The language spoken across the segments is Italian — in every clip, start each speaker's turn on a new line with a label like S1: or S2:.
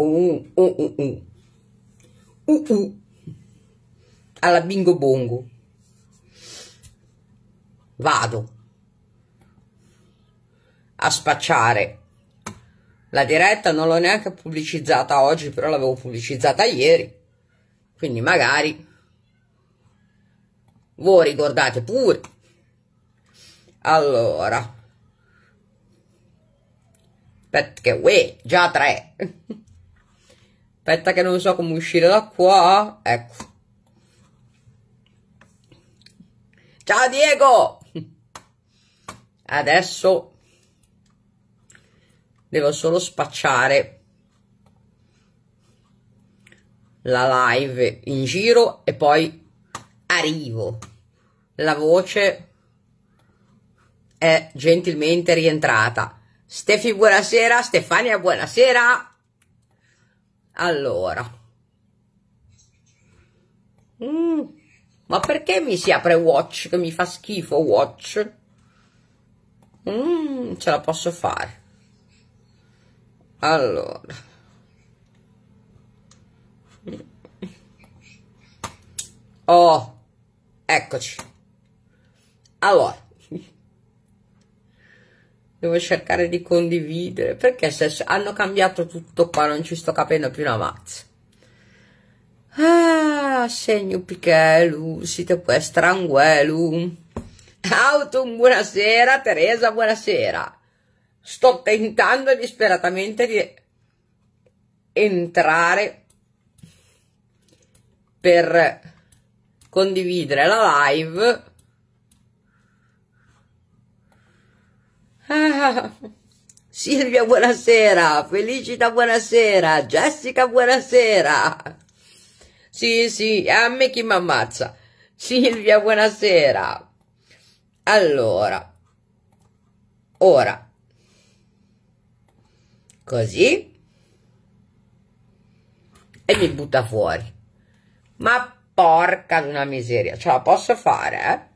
S1: un uh, oh, uh, oh, uh. Oh, uh, uh. alla bingo bongo vado a spacciare la diretta non l'ho neanche pubblicizzata oggi però l'avevo pubblicizzata ieri quindi magari voi ricordate pure allora perché uè già tre Aspetta che non so come uscire da qua. Ecco. Ciao Diego! Adesso devo solo spacciare la live in giro e poi arrivo. La voce è gentilmente rientrata. Stefi, buonasera. Stefania, buonasera. Allora. Mm, ma perché mi si apre Watch? Che mi fa schifo Watch? Mm, ce la posso fare. Allora. Oh, eccoci. Allora, devo cercare di condividere perché se hanno cambiato tutto qua non ci sto capendo più una mazza ah segno pichelu site puoi stranguelu autumn buonasera Teresa buonasera sto tentando disperatamente di entrare per condividere la live Ah. Silvia, buonasera. Felicita, buonasera. Jessica, buonasera. Sì, sì, a me chi mi ammazza. Silvia, buonasera. Allora, ora, così, e mi butta fuori. Ma porca d'una miseria, ce la posso fare, eh?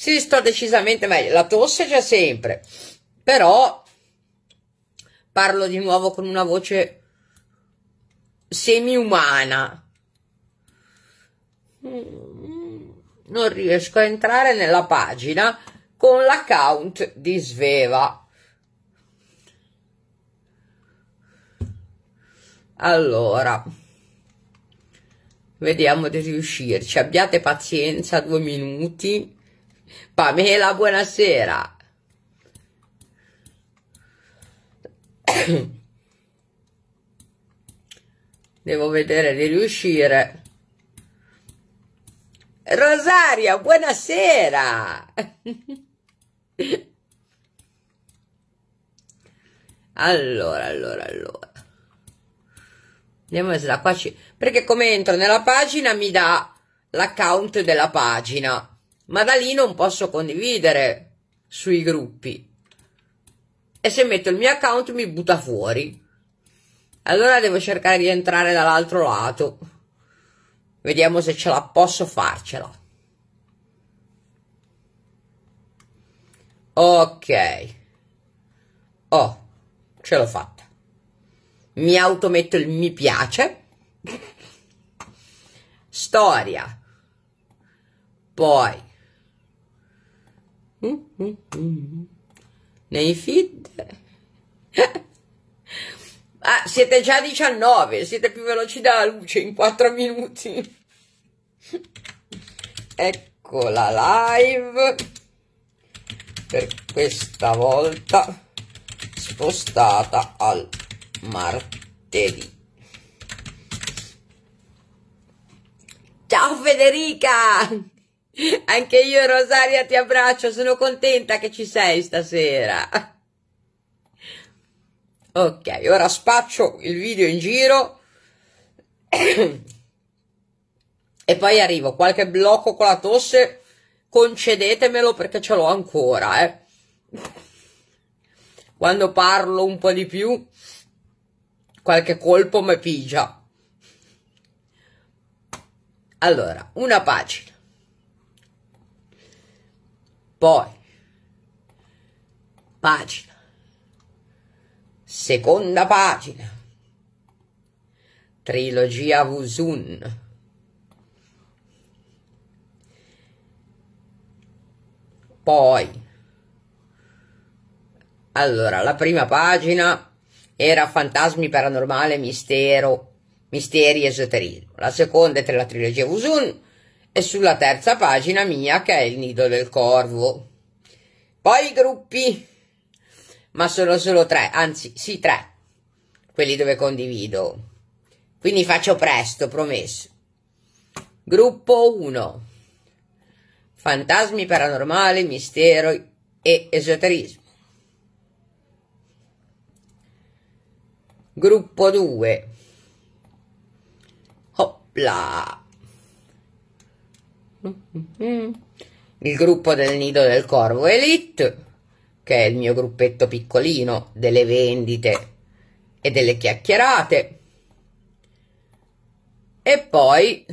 S1: Sì, sto decisamente meglio. La tosse c'è sempre, però parlo di nuovo con una voce semi-umana. Non riesco a entrare nella pagina con l'account di Sveva. Allora, vediamo di riuscirci. Abbiate pazienza, due minuti. Pamela, buonasera. Devo vedere di riuscire. Rosaria, buonasera. allora, allora, allora. Vediamo se da qua ci... Perché come entro nella pagina mi dà l'account della pagina ma da lì non posso condividere sui gruppi. E se metto il mio account mi butta fuori. Allora devo cercare di entrare dall'altro lato. Vediamo se ce la posso farcela. Ok. Oh, ce l'ho fatta. Mi autometto il mi piace. Storia. Poi Nei feed? ah, siete già 19, siete più veloci della luce in 4 minuti. ecco la live. Per questa volta spostata al martedì. Ciao Federica! Anche io, Rosaria, ti abbraccio, sono contenta che ci sei stasera. Ok, ora spaccio il video in giro. e poi arrivo, qualche blocco con la tosse, concedetemelo perché ce l'ho ancora, eh. Quando parlo un po' di più, qualche colpo mi pigia. Allora, una pagina. Poi, pagina, seconda pagina, trilogia Wuzun. Poi, allora, la prima pagina era Fantasmi paranormale, mistero, misteri, esoterismo. La seconda è la trilogia Wuzun e sulla terza pagina mia che è il nido del corvo. Poi i gruppi, ma sono solo tre, anzi sì tre, quelli dove condivido. Quindi faccio presto, promesso. Gruppo 1. Fantasmi paranormali, mistero e esoterismo. Gruppo 2. Opla. Il gruppo del nido del corvo Elite, che è il mio gruppetto piccolino delle vendite e delle chiacchierate. E poi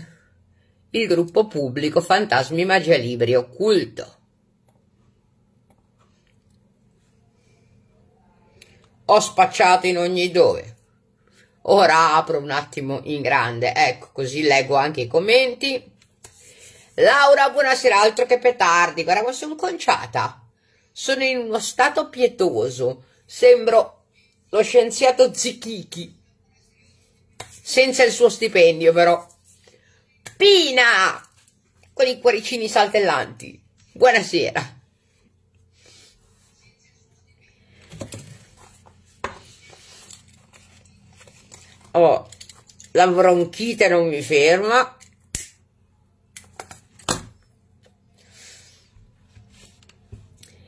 S1: il gruppo pubblico Fantasmi, Magia Libri Occulto. Ho spacciato in ogni dove. Ora apro un attimo in grande, ecco, così leggo anche i commenti. Laura, buonasera, altro che petardi, guarda ma sono conciata, sono in uno stato pietoso, sembro lo scienziato Zichichi, senza il suo stipendio però. Pina, con i cuoricini saltellanti, buonasera. Oh, la bronchite non mi ferma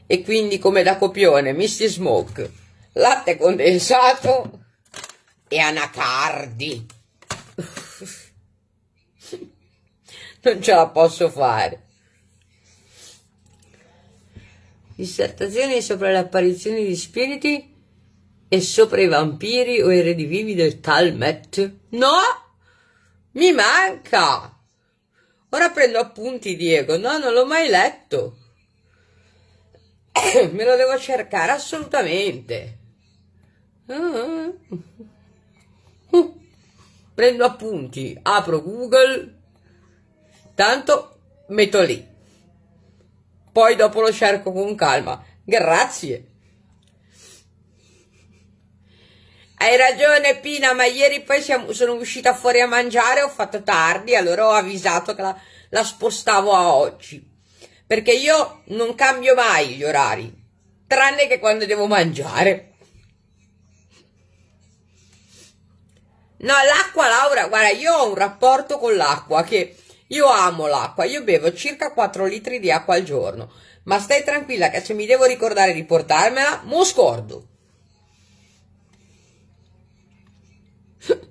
S1: e quindi come da copione Misty Smoke, latte condensato e anacardi. non ce la posso fare. Dissertazioni sopra le apparizioni di spiriti e sopra i vampiri o i redivivi del Talmet. No! Mi manca! Ora prendo appunti, Diego. No, non l'ho mai letto. me lo devo cercare assolutamente. Ah. Uh. Prendo appunti, apro Google, tanto metto lì. Poi dopo lo cerco con calma. Grazie. Hai ragione Pina, ma ieri poi siamo, sono uscita fuori a mangiare, ho fatto tardi, allora ho avvisato che la, la spostavo a oggi perché io non cambio mai gli orari, tranne che quando devo mangiare. No, l'acqua, Laura, guarda, io ho un rapporto con l'acqua che io amo l'acqua, io bevo circa 4 litri di acqua al giorno, ma stai tranquilla che se mi devo ricordare di portarmela, mo scordo.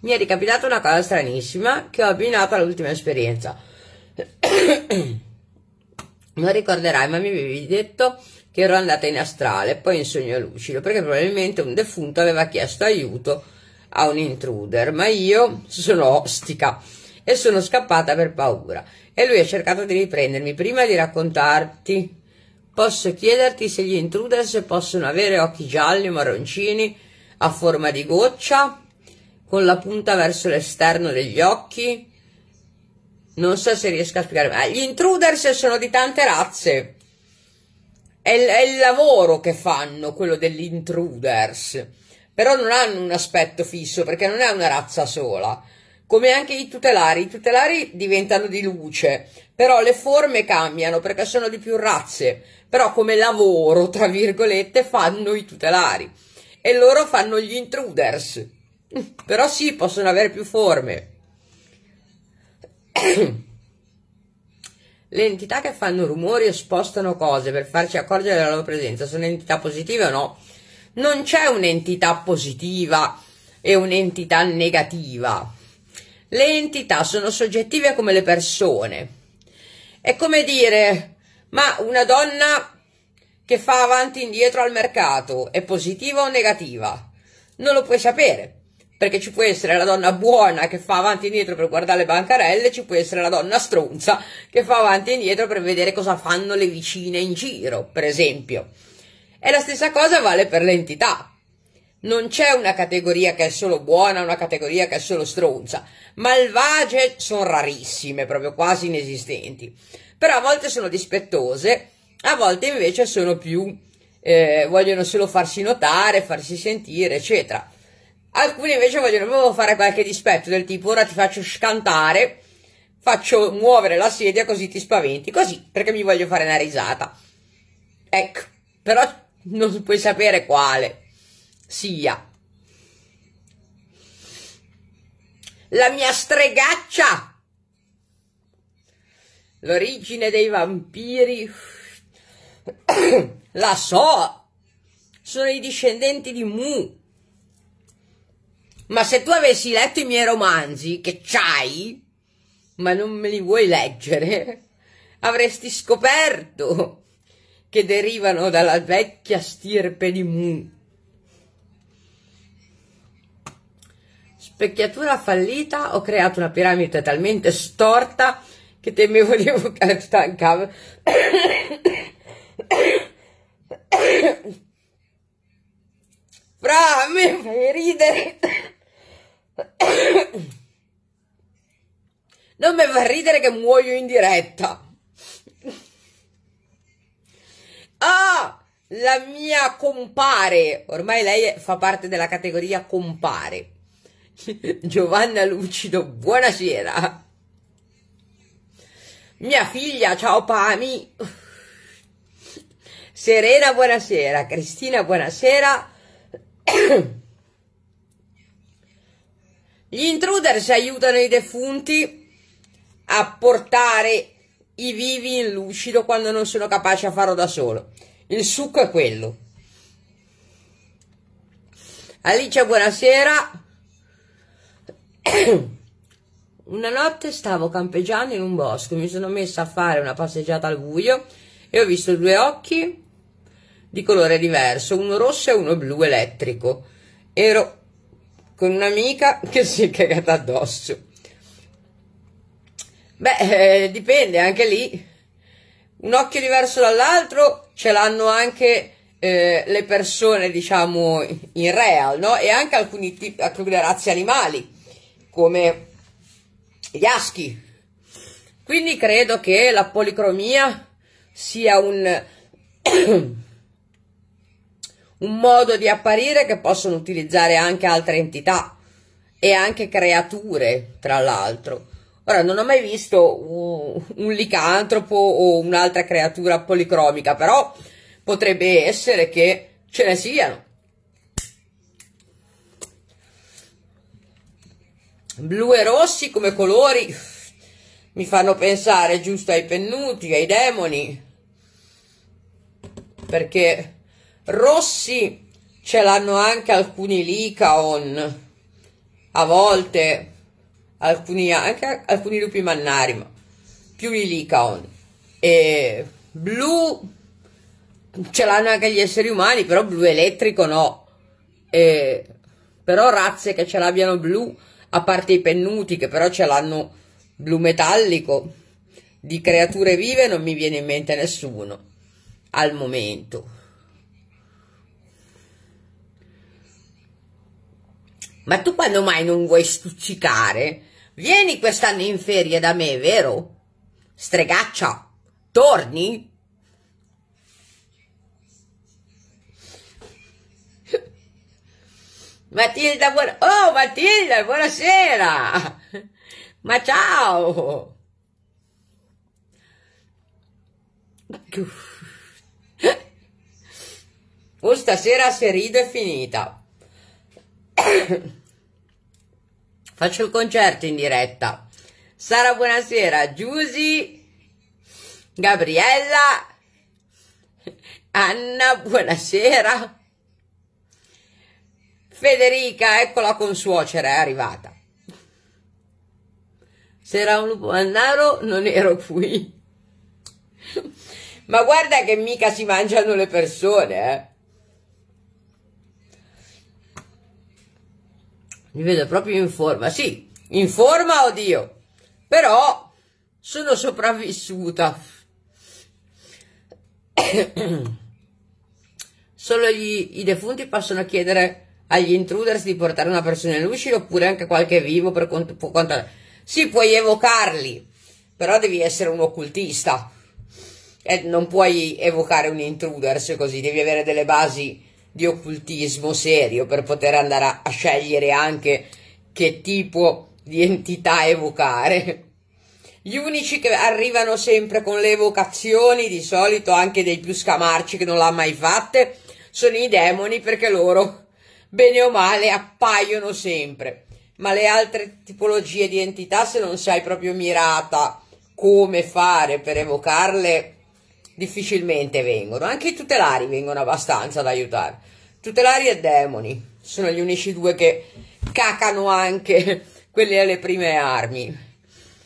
S1: mi è ricapitata una cosa stranissima che ho abbinato all'ultima esperienza. non ricorderai, ma mi avevi detto che ero andata in astrale, poi in sogno lucido, perché probabilmente un defunto aveva chiesto aiuto a un intruder, ma io sono ostica e sono scappata per paura. E lui ha cercato di riprendermi prima di raccontarti. Posso chiederti se gli intruders possono avere occhi gialli, o marroncini, a forma di goccia, con la punta verso l'esterno degli occhi, non so se riesco a spiegare. Ah, gli intruders sono di tante razze. È, è il lavoro che fanno, quello degli intruders. Però non hanno un aspetto fisso, perché non è una razza sola. Come anche i tutelari. I tutelari diventano di luce, però le forme cambiano perché sono di più razze. Però come lavoro, tra virgolette, fanno i tutelari. E loro fanno gli intruders. però sì, possono avere più forme. Le entità che fanno rumori e spostano cose per farci accorgere della loro presenza sono entità positive o no? Non c'è un'entità positiva e un'entità negativa. Le entità sono soggettive come le persone. È come dire, ma una donna che fa avanti e indietro al mercato è positiva o negativa? Non lo puoi sapere perché ci può essere la donna buona che fa avanti e indietro per guardare le bancarelle, ci può essere la donna stronza che fa avanti e indietro per vedere cosa fanno le vicine in giro, per esempio. E la stessa cosa vale per l'entità. Non c'è una categoria che è solo buona, una categoria che è solo stronza. Malvagie sono rarissime, proprio quasi inesistenti. Però a volte sono dispettose, a volte invece sono più, eh, vogliono solo farsi notare, farsi sentire, eccetera. Alcuni invece vogliono proprio fare qualche dispetto del tipo ora ti faccio scantare, faccio muovere la sedia così ti spaventi, così perché mi voglio fare una risata. Ecco, però non puoi sapere quale sia. La mia stregaccia! L'origine dei vampiri la so! Sono i discendenti di Mu ma se tu avessi letto i miei romanzi, che c'hai, ma non me li vuoi leggere, avresti scoperto che derivano dalla vecchia stirpe di Mu. Specchiatura fallita, ho creato una piramide talmente storta che temevo di evocare tutta la cava. Fra, a me fai ridere. Non mi fa ridere che muoio in diretta. Ah, la mia compare. Ormai lei fa parte della categoria compare. Giovanna Lucido, buonasera. Mia figlia, ciao Pami. Serena, buonasera. Cristina, buonasera. Gli intruder ci aiutano i defunti a portare i vivi in lucido quando non sono capaci a farlo da solo. Il succo è quello. Alicia, buonasera. Una notte stavo campeggiando in un bosco, mi sono messa a fare una passeggiata al buio e ho visto due occhi di colore diverso, uno rosso e uno blu elettrico. Ero con un'amica che si è cagata addosso. Beh, eh, dipende, anche lì un occhio diverso dall'altro ce l'hanno anche eh, le persone, diciamo, in real, no? E anche alcuni tipi, alcune razze animali, come gli aschi. Quindi credo che la policromia sia un un modo di apparire che possono utilizzare anche altre entità e anche creature, tra l'altro. Ora, non ho mai visto un, un licantropo o un'altra creatura policromica, però potrebbe essere che ce ne siano. Blu e rossi come colori mi fanno pensare giusto ai pennuti, ai demoni, perché Rossi ce l'hanno anche alcuni Licaon, a volte alcuni, anche alcuni lupi mannari, ma più i Licaon. E blu ce l'hanno anche gli esseri umani, però blu elettrico no. E, però razze che ce l'abbiano blu, a parte i pennuti che però ce l'hanno blu metallico, di creature vive non mi viene in mente nessuno al momento. Ma tu quando mai non vuoi stuzzicare? Vieni quest'anno in ferie da me, vero? Stregaccia, torni? Matilda, buona... Oh, Matilda, buonasera! Ma ciao! Oh, stasera se rido è finita. Faccio il concerto in diretta. Sara, buonasera. Giusy, Gabriella, Anna, buonasera. Federica, eccola con suocera, è arrivata. Se era un lupo mannaro non ero qui. Ma guarda che mica si mangiano le persone, eh. mi vedo proprio in forma, sì, in forma, oddio, però sono sopravvissuta. Solo gli, i defunti possono chiedere agli intruders di portare una persona in lucido oppure anche qualche vivo per conto, può Sì, puoi evocarli, però devi essere un occultista. E non puoi evocare un intruder se così, devi avere delle basi di occultismo serio per poter andare a, a scegliere anche che tipo di entità evocare. Gli unici che arrivano sempre con le evocazioni, di solito anche dei più scamarci che non l'ha mai fatte, sono i demoni perché loro, bene o male, appaiono sempre. Ma le altre tipologie di entità, se non sai proprio mirata come fare per evocarle, difficilmente vengono, anche i tutelari vengono abbastanza ad aiutare. Tutelari e demoni sono gli unici due che cacano anche quelle alle prime armi.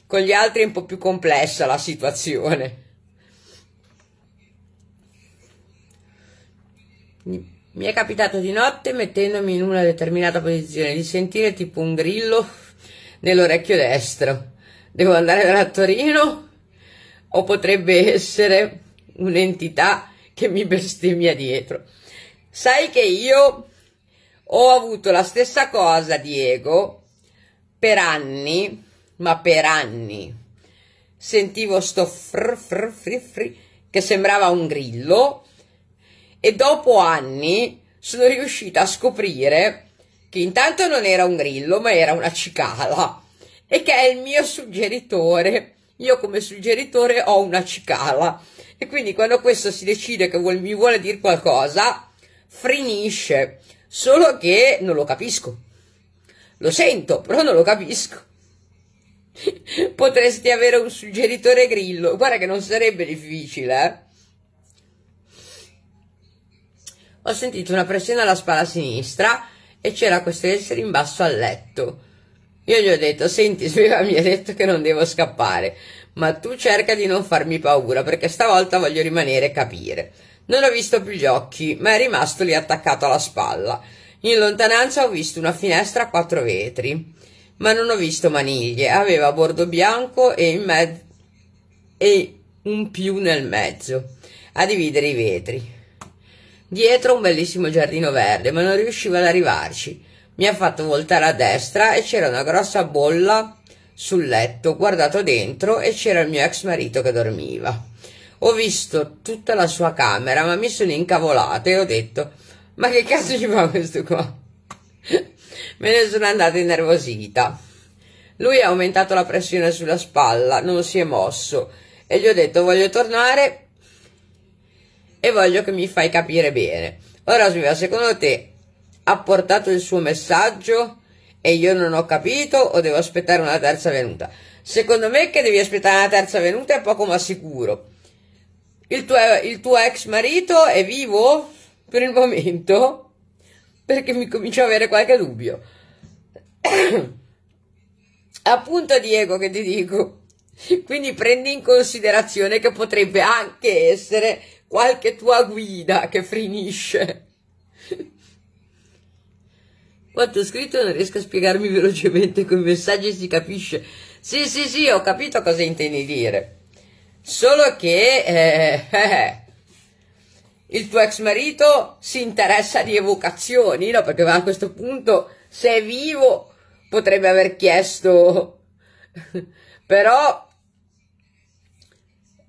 S1: Con gli altri è un po' più complessa la situazione. Mi è capitato di notte, mettendomi in una determinata posizione, di sentire tipo un grillo nell'orecchio destro. Devo andare da Torino o potrebbe essere un'entità che mi bestemmia dietro. Sai che io ho avuto la stessa cosa, Diego, per anni, ma per anni. Sentivo sto fr, fr, fr, fr, che sembrava un grillo e dopo anni sono riuscita a scoprire che intanto non era un grillo, ma era una cicala e che è il mio suggeritore. Io come suggeritore ho una cicala. E quindi quando questo si decide che vuol, mi vuole dire qualcosa, frinisce. Solo che non lo capisco. Lo sento, però non lo capisco. Potresti avere un suggeritore grillo. Guarda che non sarebbe difficile, eh? Ho sentito una pressione alla spalla sinistra e c'era questo essere in basso al letto. Io gli ho detto, senti, mi ha detto che non devo scappare ma tu cerca di non farmi paura perché stavolta voglio rimanere e capire. Non ho visto più gli occhi, ma è rimasto lì attaccato alla spalla. In lontananza ho visto una finestra a quattro vetri, ma non ho visto maniglie. Aveva bordo bianco e, mezzo, e un più nel mezzo a dividere i vetri. Dietro un bellissimo giardino verde, ma non riuscivo ad arrivarci. Mi ha fatto voltare a destra e c'era una grossa bolla sul letto, ho guardato dentro e c'era il mio ex marito che dormiva. Ho visto tutta la sua camera, ma mi sono incavolata e ho detto ma che cazzo ci fa questo qua? Me ne sono andata innervosita. Lui ha aumentato la pressione sulla spalla, non si è mosso e gli ho detto voglio tornare e voglio che mi fai capire bene. Ora Sveva, secondo te ha portato il suo messaggio? e io non ho capito o devo aspettare una terza venuta? Secondo me che devi aspettare una terza venuta è poco ma sicuro. Il tuo, il tuo ex marito è vivo per il momento? Perché mi comincio ad avere qualche dubbio. Appunto Diego che ti dico. Quindi prendi in considerazione che potrebbe anche essere qualche tua guida che frinisce. Quanto scritto non riesco a spiegarmi velocemente con i messaggi si capisce. Sì, sì, sì, ho capito cosa intendi dire. Solo che eh, eh, il tuo ex marito si interessa di evocazioni, no? Perché a questo punto, se è vivo, potrebbe aver chiesto. Però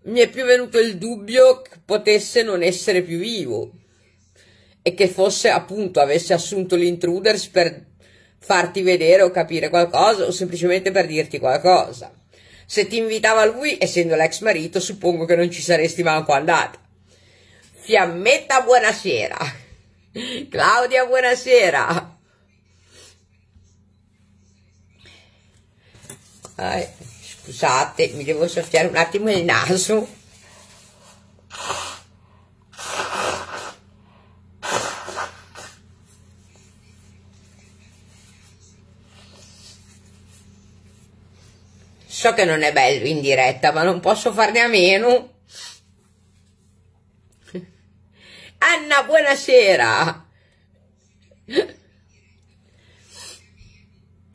S1: mi è più venuto il dubbio che potesse non essere più vivo e che fosse appunto avesse assunto l'intruders per farti vedere o capire qualcosa o semplicemente per dirti qualcosa. Se ti invitava lui, essendo l'ex marito, suppongo che non ci saresti manco andata. Fiammetta, buonasera. Claudia, buonasera. Ah, scusate, mi devo soffiare un attimo il naso. So che non è bello in diretta, ma non posso farne a meno. Anna, buonasera.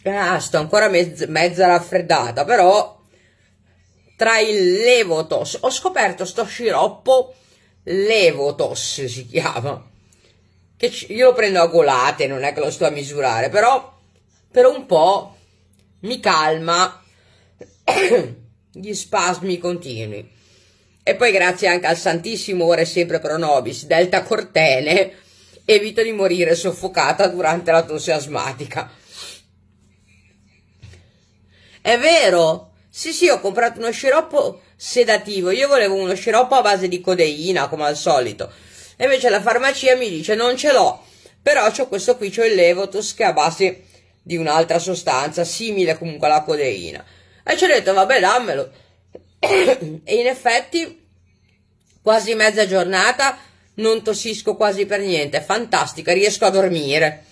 S1: Ah, sto ancora mezz mezza raffreddata, però tra il Levotos, ho scoperto sto sciroppo Levotos si chiama, che io lo prendo a golate, non è che lo sto a misurare, però per un po' mi calma gli spasmi continui. E poi grazie anche al Santissimo Ore Sempre Pro Nobis, Delta Cortene, evito di morire soffocata durante la tosse asmatica. È vero? Sì, sì, ho comprato uno sciroppo sedativo. Io volevo uno sciroppo a base di codeina, come al solito. E invece la farmacia mi dice non ce l'ho, però c'ho questo qui, c'ho il Levotus che è a base di un'altra sostanza simile comunque alla codeina. E ci ho detto, vabbè, dammelo. e in effetti, quasi mezza giornata, non tossisco quasi per niente, è fantastica, riesco a dormire.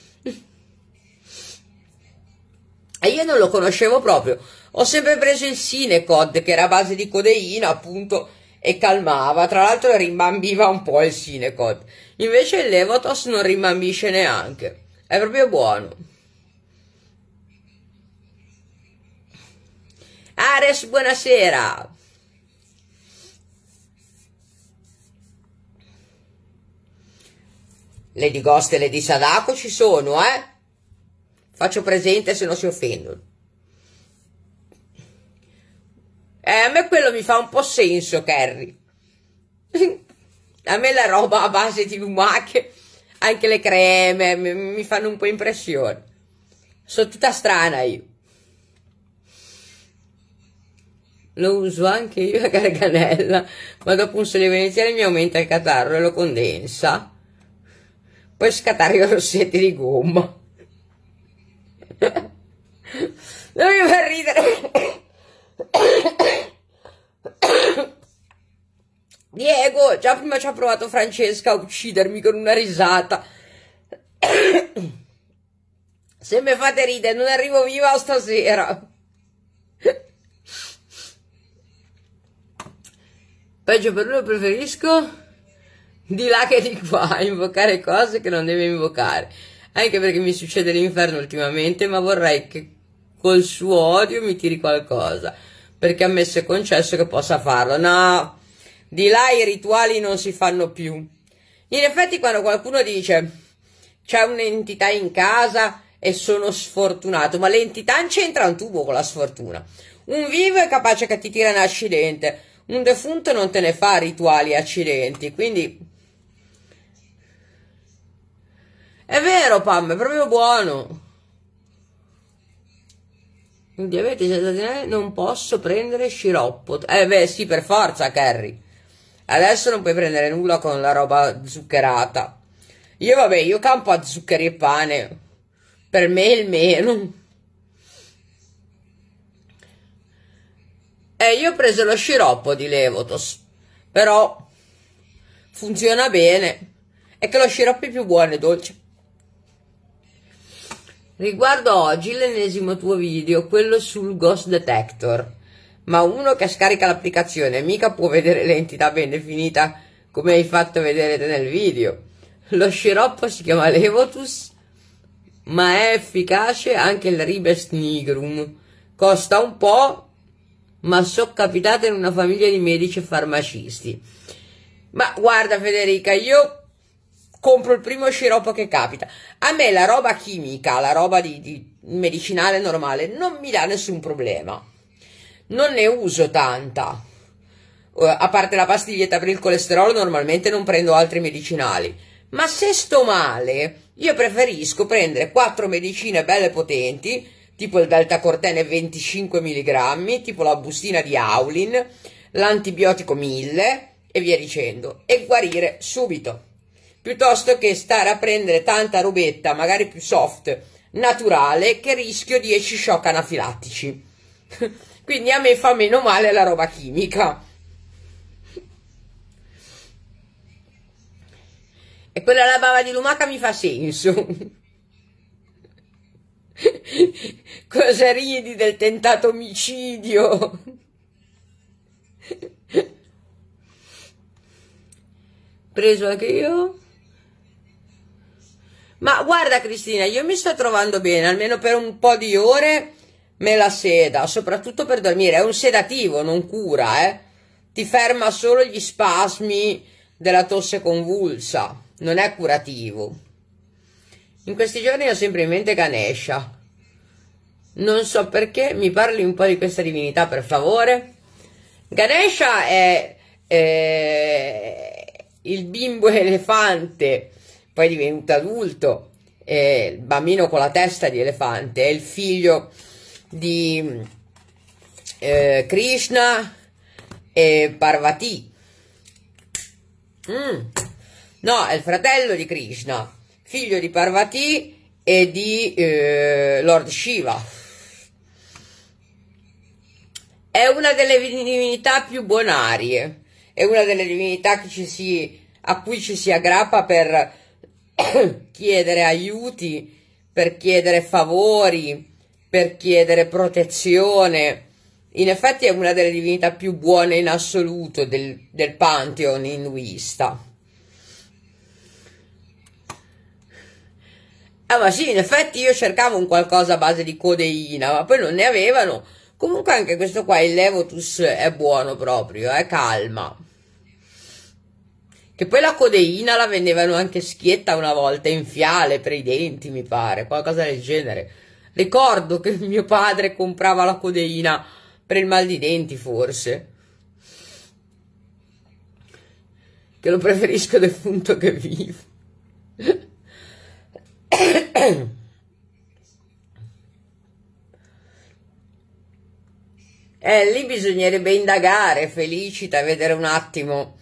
S1: e io non lo conoscevo proprio. Ho sempre preso il Sinecod, che era a base di codeina, appunto, e calmava. Tra l'altro rimbambiva un po' il Sinecod. Invece il Levotos non rimbambisce neanche. È proprio buono. Ares, buonasera. Le di Ghost e le di Sadako ci sono, eh? Faccio presente se non si offendono. Eh, a me quello mi fa un po' senso, Kerry. a me la roba a base di lumache, anche le creme, mi fanno un po' impressione. Sono tutta strana io. Lo uso anche io a garganella, ma dopo un sole veneziano mi aumenta il catarro e lo condensa. Poi scattare i rossetti di gomma. Non mi fa ridere. Diego, già prima ci ha provato Francesca a uccidermi con una risata. Se mi fate ridere, non arrivo viva stasera. Peggio per lui preferisco di là che di qua invocare cose che non deve invocare. Anche perché mi succede l'inferno ultimamente, ma vorrei che col suo odio mi tiri qualcosa. Perché a me si è concesso che possa farlo. No, di là i rituali non si fanno più. In effetti quando qualcuno dice c'è un'entità in casa e sono sfortunato, ma l'entità non c'entra un tubo con la sfortuna. Un vivo è capace che ti tira un accidente un defunto non te ne fa rituali e accidenti, quindi... È vero, Pam, è proprio buono. Il diabete gestazione non posso prendere sciroppo. Eh beh, sì, per forza, Carrie. Adesso non puoi prendere nulla con la roba zuccherata. Io vabbè, io campo a zuccheri e pane. Per me il meno. Eh, io ho preso lo sciroppo di Levotos, però funziona bene. È che lo sciroppo è più buono e dolce. Riguardo oggi l'ennesimo tuo video, quello sul Ghost Detector. Ma uno che scarica l'applicazione mica può vedere l'entità ben definita come hai fatto vedere nel video. Lo sciroppo si chiama Levotus, ma è efficace anche il Ribes Nigrum. Costa un po', ma so capitata in una famiglia di medici e farmacisti. Ma guarda Federica, io compro il primo sciroppo che capita. A me la roba chimica, la roba di, di medicinale normale, non mi dà nessun problema. Non ne uso tanta. Uh, a parte la pastiglietta per il colesterolo, normalmente non prendo altri medicinali. Ma se sto male, io preferisco prendere quattro medicine belle potenti tipo il delta deltacortene 25 mg, tipo la bustina di Aulin, l'antibiotico 1000 e via dicendo, e guarire subito, piuttosto che stare a prendere tanta rubetta, magari più soft, naturale, che rischio 10 shock anafilattici. Quindi a me fa meno male la roba chimica. E quella alla bava di lumaca mi fa senso. Cosa ridi del tentato omicidio? Preso anche io? Ma guarda Cristina, io mi sto trovando bene, almeno per un po' di ore me la seda, soprattutto per dormire. È un sedativo, non cura, eh. Ti ferma solo gli spasmi della tosse convulsa, non è curativo. In questi giorni ho sempre in mente Ganesha. Non so perché, mi parli un po' di questa divinità, per favore. Ganesha è, è il bimbo elefante, poi diventa adulto, il bambino con la testa di elefante, è il figlio di eh, Krishna e Parvati. Mm. No, è il fratello di Krishna, figlio di Parvati e di eh, Lord Shiva. È una delle divinità più bonarie, è una delle divinità si, a cui ci si aggrappa per chiedere aiuti, per chiedere favori, per chiedere protezione. In effetti è una delle divinità più buone in assoluto del, del pantheon induista. Ah ma sì, in effetti io cercavo un qualcosa a base di codeina, ma poi non ne avevano comunque anche questo qua il Levotus è buono proprio è eh, calma che poi la codeina la vendevano anche schietta una volta in fiale per i denti mi pare qualcosa del genere ricordo che mio padre comprava la codeina per il mal di denti forse che lo preferisco defunto che vivo Eh, lì bisognerebbe indagare, Felicita, vedere un attimo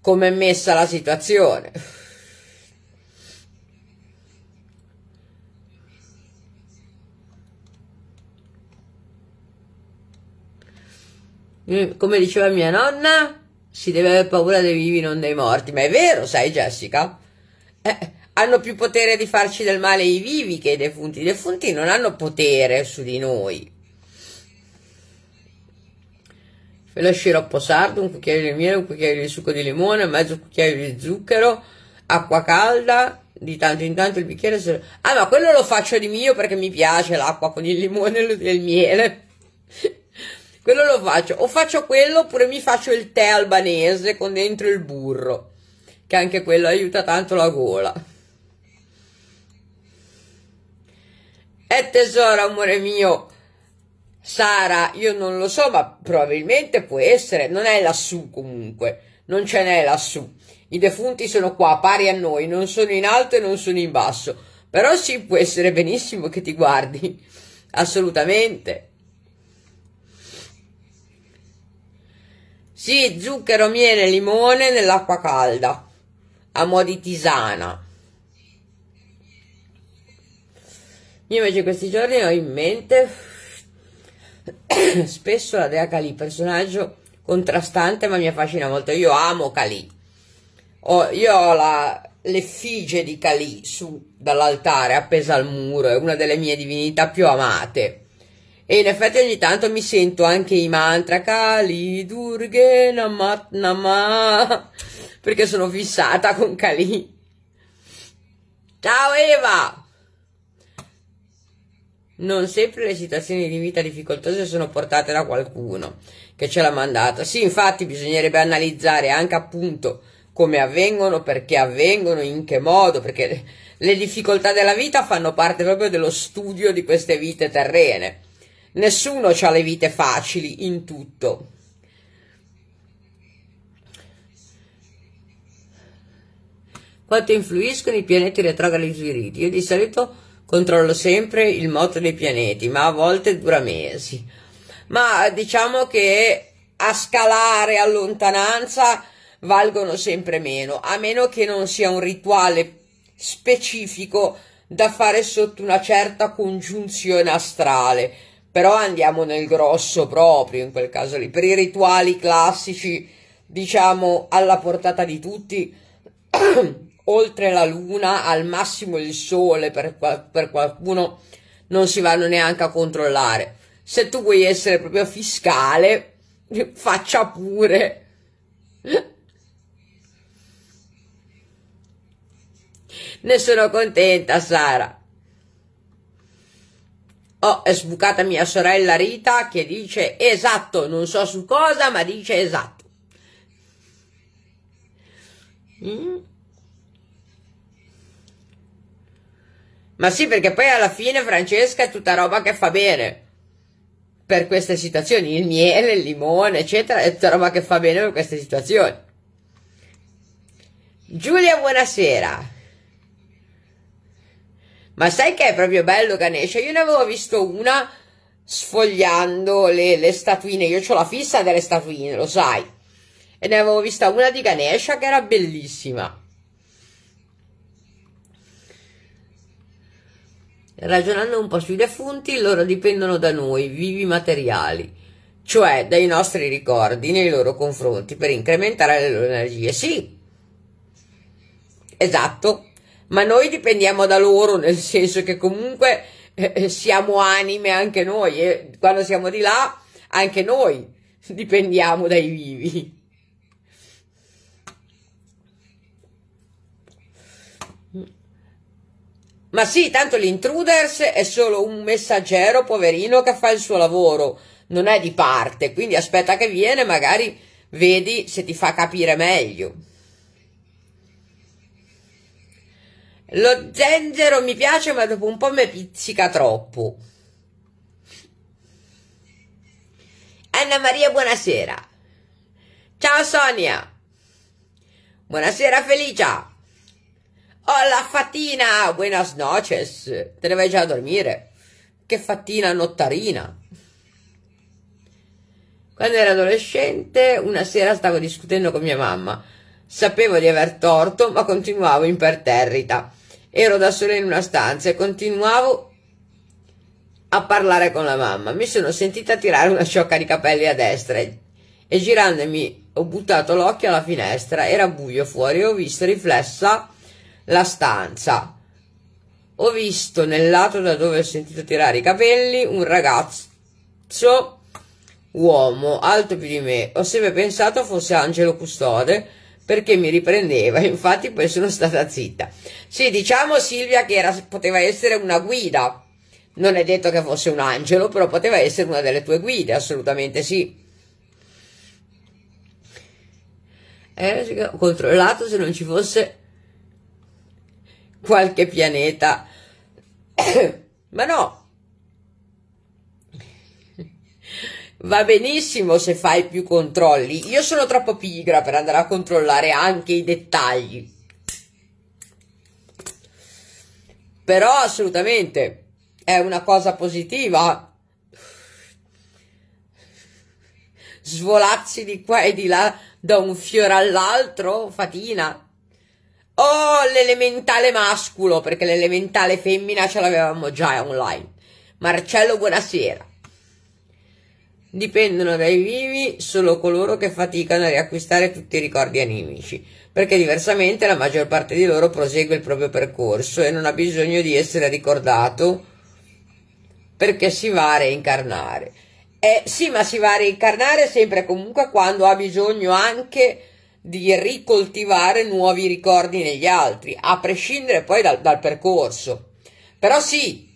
S1: come è messa la situazione. Mm, come diceva mia nonna, si deve avere paura dei vivi, non dei morti. Ma è vero, sai Jessica? Eh, hanno più potere di farci del male i vivi che i defunti. I defunti non hanno potere su di noi. fai lo sciroppo sardo, un cucchiaio di miele, un cucchiaio di succo di limone, mezzo cucchiaio di zucchero, acqua calda, di tanto in tanto il bicchiere. Se... Ah, ma quello lo faccio di mio perché mi piace l'acqua con il limone e il miele. quello lo faccio. O faccio quello oppure mi faccio il tè albanese con dentro il burro, che anche quello aiuta tanto la gola. E eh tesoro, amore mio, Sara, io non lo so, ma probabilmente può essere, non è lassù comunque, non ce n'è lassù. I defunti sono qua, pari a noi, non sono in alto e non sono in basso, però sì, può essere benissimo che ti guardi, assolutamente. Sì, zucchero, miele, limone nell'acqua calda, a mo' di tisana. Io invece questi giorni ho in mente spesso la dea Kali, personaggio contrastante ma mi affascina molto, io amo Kali, ho, io ho l'effigie di Kali su dall'altare appesa al muro, è una delle mie divinità più amate. E in effetti ogni tanto mi sento anche i mantra Kali Durghe Namat Nama perché sono fissata con Kali. Ciao Eva! Non sempre le situazioni di vita difficoltose sono portate da qualcuno che ce l'ha mandata. Sì, infatti bisognerebbe analizzare anche appunto come avvengono, perché avvengono, in che modo, perché le difficoltà della vita fanno parte proprio dello studio di queste vite terrene. Nessuno ha le vite facili in tutto. Quanto influiscono i pianeti retrogradi suggeriti? Io di solito Controllo sempre il moto dei pianeti, ma a volte dura mesi. Ma diciamo che a scalare a lontananza valgono sempre meno, a meno che non sia un rituale specifico da fare sotto una certa congiunzione astrale. Però andiamo nel grosso proprio in quel caso lì. Per i rituali classici, diciamo alla portata di tutti, oltre la luna, al massimo il sole per, per qualcuno non si vanno neanche a controllare. Se tu vuoi essere proprio fiscale, faccia pure. Ne sono contenta, Sara. Oh, è sbucata mia sorella Rita che dice esatto, non so su cosa, ma dice esatto. Mm. Ma sì, perché poi alla fine Francesca è tutta roba che fa bene per queste situazioni. Il miele, il limone, eccetera, è tutta roba che fa bene per queste situazioni. Giulia, buonasera. Ma sai che è proprio bello Ganesha? Io ne avevo visto una sfogliando le, le statuine. Io ho la fissa delle statuine, lo sai. E ne avevo vista una di Ganesha che era bellissima. Ragionando un po' sui defunti, loro dipendono da noi, vivi materiali, cioè dai nostri ricordi nei loro confronti per incrementare le loro energie. Sì, esatto, ma noi dipendiamo da loro, nel senso che comunque eh, eh siamo anime anche noi e quando siamo di là, anche noi dipendiamo dai vivi. Ma sì, tanto l'intruders è solo un messaggero poverino che fa il suo lavoro, non è di parte, quindi aspetta che viene, magari vedi se ti fa capire meglio. Lo zenzero mi piace, ma dopo un po' mi pizzica troppo. Anna Maria, buonasera. Ciao Sonia. Buonasera Felicia. Hola fatina, buenas noches. Te ne vai già a dormire? Che fatina nottarina. Quando ero adolescente, una sera stavo discutendo con mia mamma. Sapevo di aver torto, ma continuavo imperterrita. Ero da sola in una stanza e continuavo a parlare con la mamma. Mi sono sentita tirare una sciocca di capelli a destra e girandomi ho buttato l'occhio alla finestra. Era buio fuori e ho visto riflessa la stanza. Ho visto nel lato da dove ho sentito tirare i capelli un ragazzo uomo, alto più di me. Ho sempre pensato fosse Angelo Custode perché mi riprendeva, infatti poi sono stata zitta. Sì, diciamo Silvia che era, poteva essere una guida. Non è detto che fosse un angelo, però poteva essere una delle tue guide, assolutamente sì. Eh, controllato se non ci fosse qualche pianeta. Ma no, va benissimo se fai più controlli. Io sono troppo pigra per andare a controllare anche i dettagli. Però assolutamente è una cosa positiva. Svolazzi di qua e di là da un fiore all'altro, fatina o oh, l'elementale masculo, perché l'elementale femmina ce l'avevamo già online. Marcello, buonasera. Dipendono dai vivi solo coloro che faticano a riacquistare tutti i ricordi animici, perché diversamente la maggior parte di loro prosegue il proprio percorso e non ha bisogno di essere ricordato perché si va a reincarnare. Eh, sì, ma si va a reincarnare sempre e comunque quando ha bisogno anche di ricoltivare nuovi ricordi negli altri, a prescindere poi dal, dal percorso. Però sì,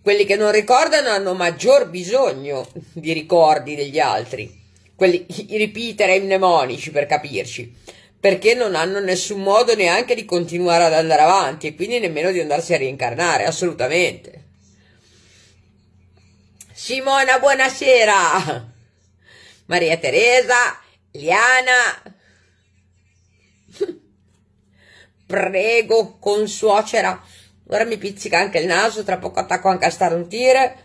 S1: quelli che non ricordano hanno maggior bisogno di ricordi degli altri, quelli, i repeater e i mnemonici per capirci, perché non hanno nessun modo neanche di continuare ad andare avanti e quindi nemmeno di andarsi a reincarnare, assolutamente. Simona, buonasera! Maria Teresa, Liana, prego, con suocera Ora mi pizzica anche il naso, tra poco attacco anche a starnutire.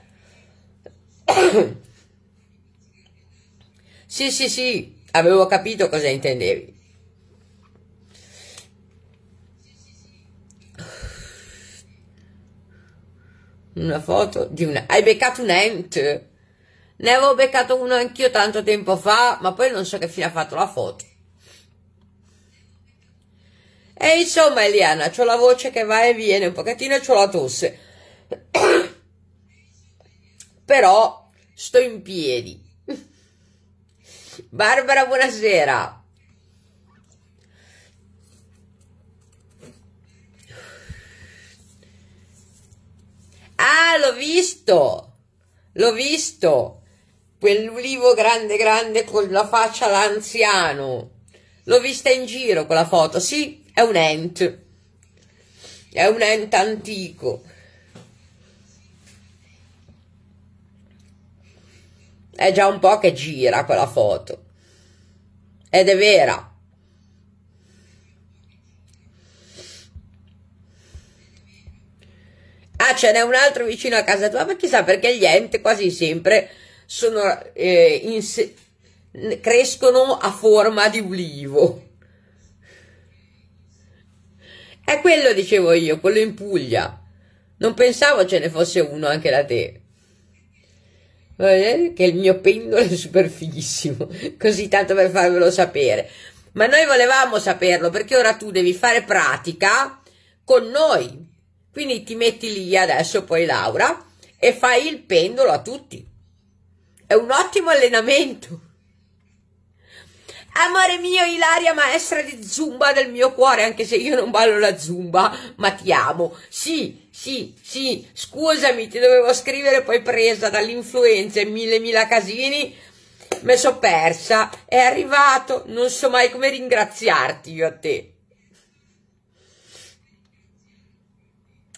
S1: sì, sì, sì, avevo capito cosa intendevi. Una foto di una... Hai beccato un ent? Ne avevo beccato uno anch'io tanto tempo fa, ma poi non so che fine ha fatto la foto. E insomma, Eliana, ho la voce che va e viene un pochettino e ho la tosse. Però sto in piedi. Barbara, buonasera. Ah, l'ho visto! L'ho visto! Quell'ulivo grande grande con la faccia l'anziano. L'ho vista in giro quella foto, sì. È un ente, è un ente antico. È già un po' che gira quella foto. Ed è vera. Ah, ce n'è un altro vicino a casa tua, ma chissà perché gli ente quasi sempre sono, eh, se crescono a forma di ulivo. È quello dicevo io, quello in Puglia. Non pensavo ce ne fosse uno anche da te. Eh, che il mio pendolo è super fighissimo, così tanto per farvelo sapere. Ma noi volevamo saperlo perché ora tu devi fare pratica con noi. Quindi ti metti lì adesso poi Laura e fai il pendolo a tutti. È un ottimo allenamento. Amore mio Ilaria, maestra di zumba del mio cuore, anche se io non ballo la zumba, ma ti amo. Sì, sì, sì, scusami, ti dovevo scrivere, poi presa dall'influenza e mille mila casini, me sono persa, è arrivato, non so mai come ringraziarti io a te.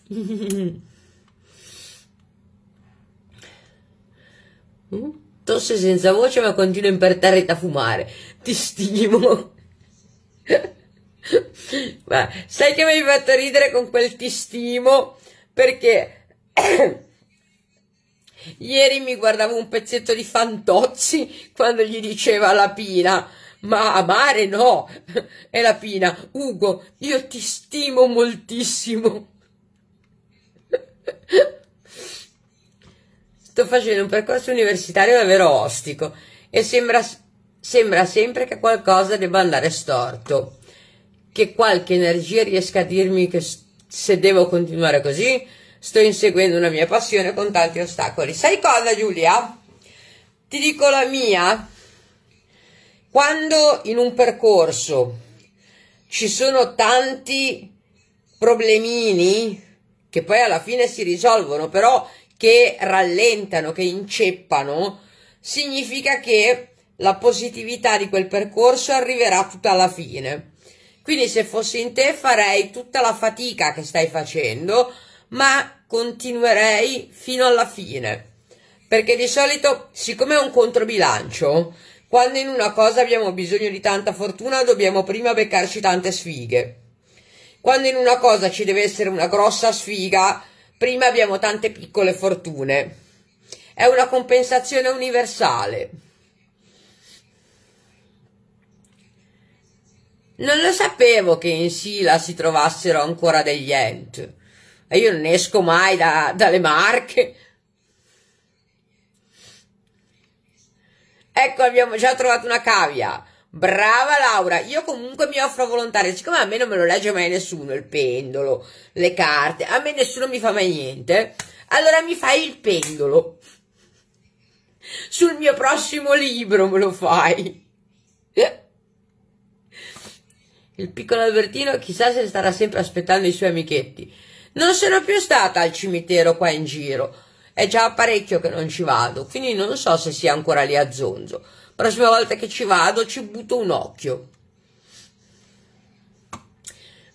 S1: Tosse senza voce ma continuo imperterrita a fumare ti stimo. Ma sai che mi hai fatto ridere con quel ti stimo? Perché ieri mi guardavo un pezzetto di Fantozzi quando gli diceva la Pina. Ma amare no! è la Pina, Ugo, io ti stimo moltissimo. Sto facendo un percorso universitario davvero ostico e sembra sembra sempre che qualcosa debba andare storto, che qualche energia riesca a dirmi che se devo continuare così sto inseguendo una mia passione con tanti ostacoli. Sai cosa Giulia? Ti dico la mia. Quando in un percorso ci sono tanti problemini che poi alla fine si risolvono, però che rallentano, che inceppano, significa che la positività di quel percorso arriverà tutta alla fine. Quindi se fossi in te farei tutta la fatica che stai facendo, ma continuerei fino alla fine. Perché di solito, siccome è un controbilancio, quando in una cosa abbiamo bisogno di tanta fortuna dobbiamo prima beccarci tante sfighe. Quando in una cosa ci deve essere una grossa sfiga, prima abbiamo tante piccole fortune. È una compensazione universale. Non lo sapevo che in Sila si trovassero ancora degli ent. E io non esco mai da, dalle marche. Ecco, abbiamo già trovato una cavia. Brava Laura, io comunque mi offro volontaria, siccome a me non me lo legge mai nessuno il pendolo, le carte, a me nessuno mi fa mai niente, allora mi fai il pendolo. Sul mio prossimo libro me lo fai. Il piccolo Albertino chissà se starà sempre aspettando i suoi amichetti. Non sono più stata al cimitero qua in giro. È già parecchio che non ci vado, quindi non so se sia ancora lì a Zonzo. Prossima volta che ci vado ci butto un occhio.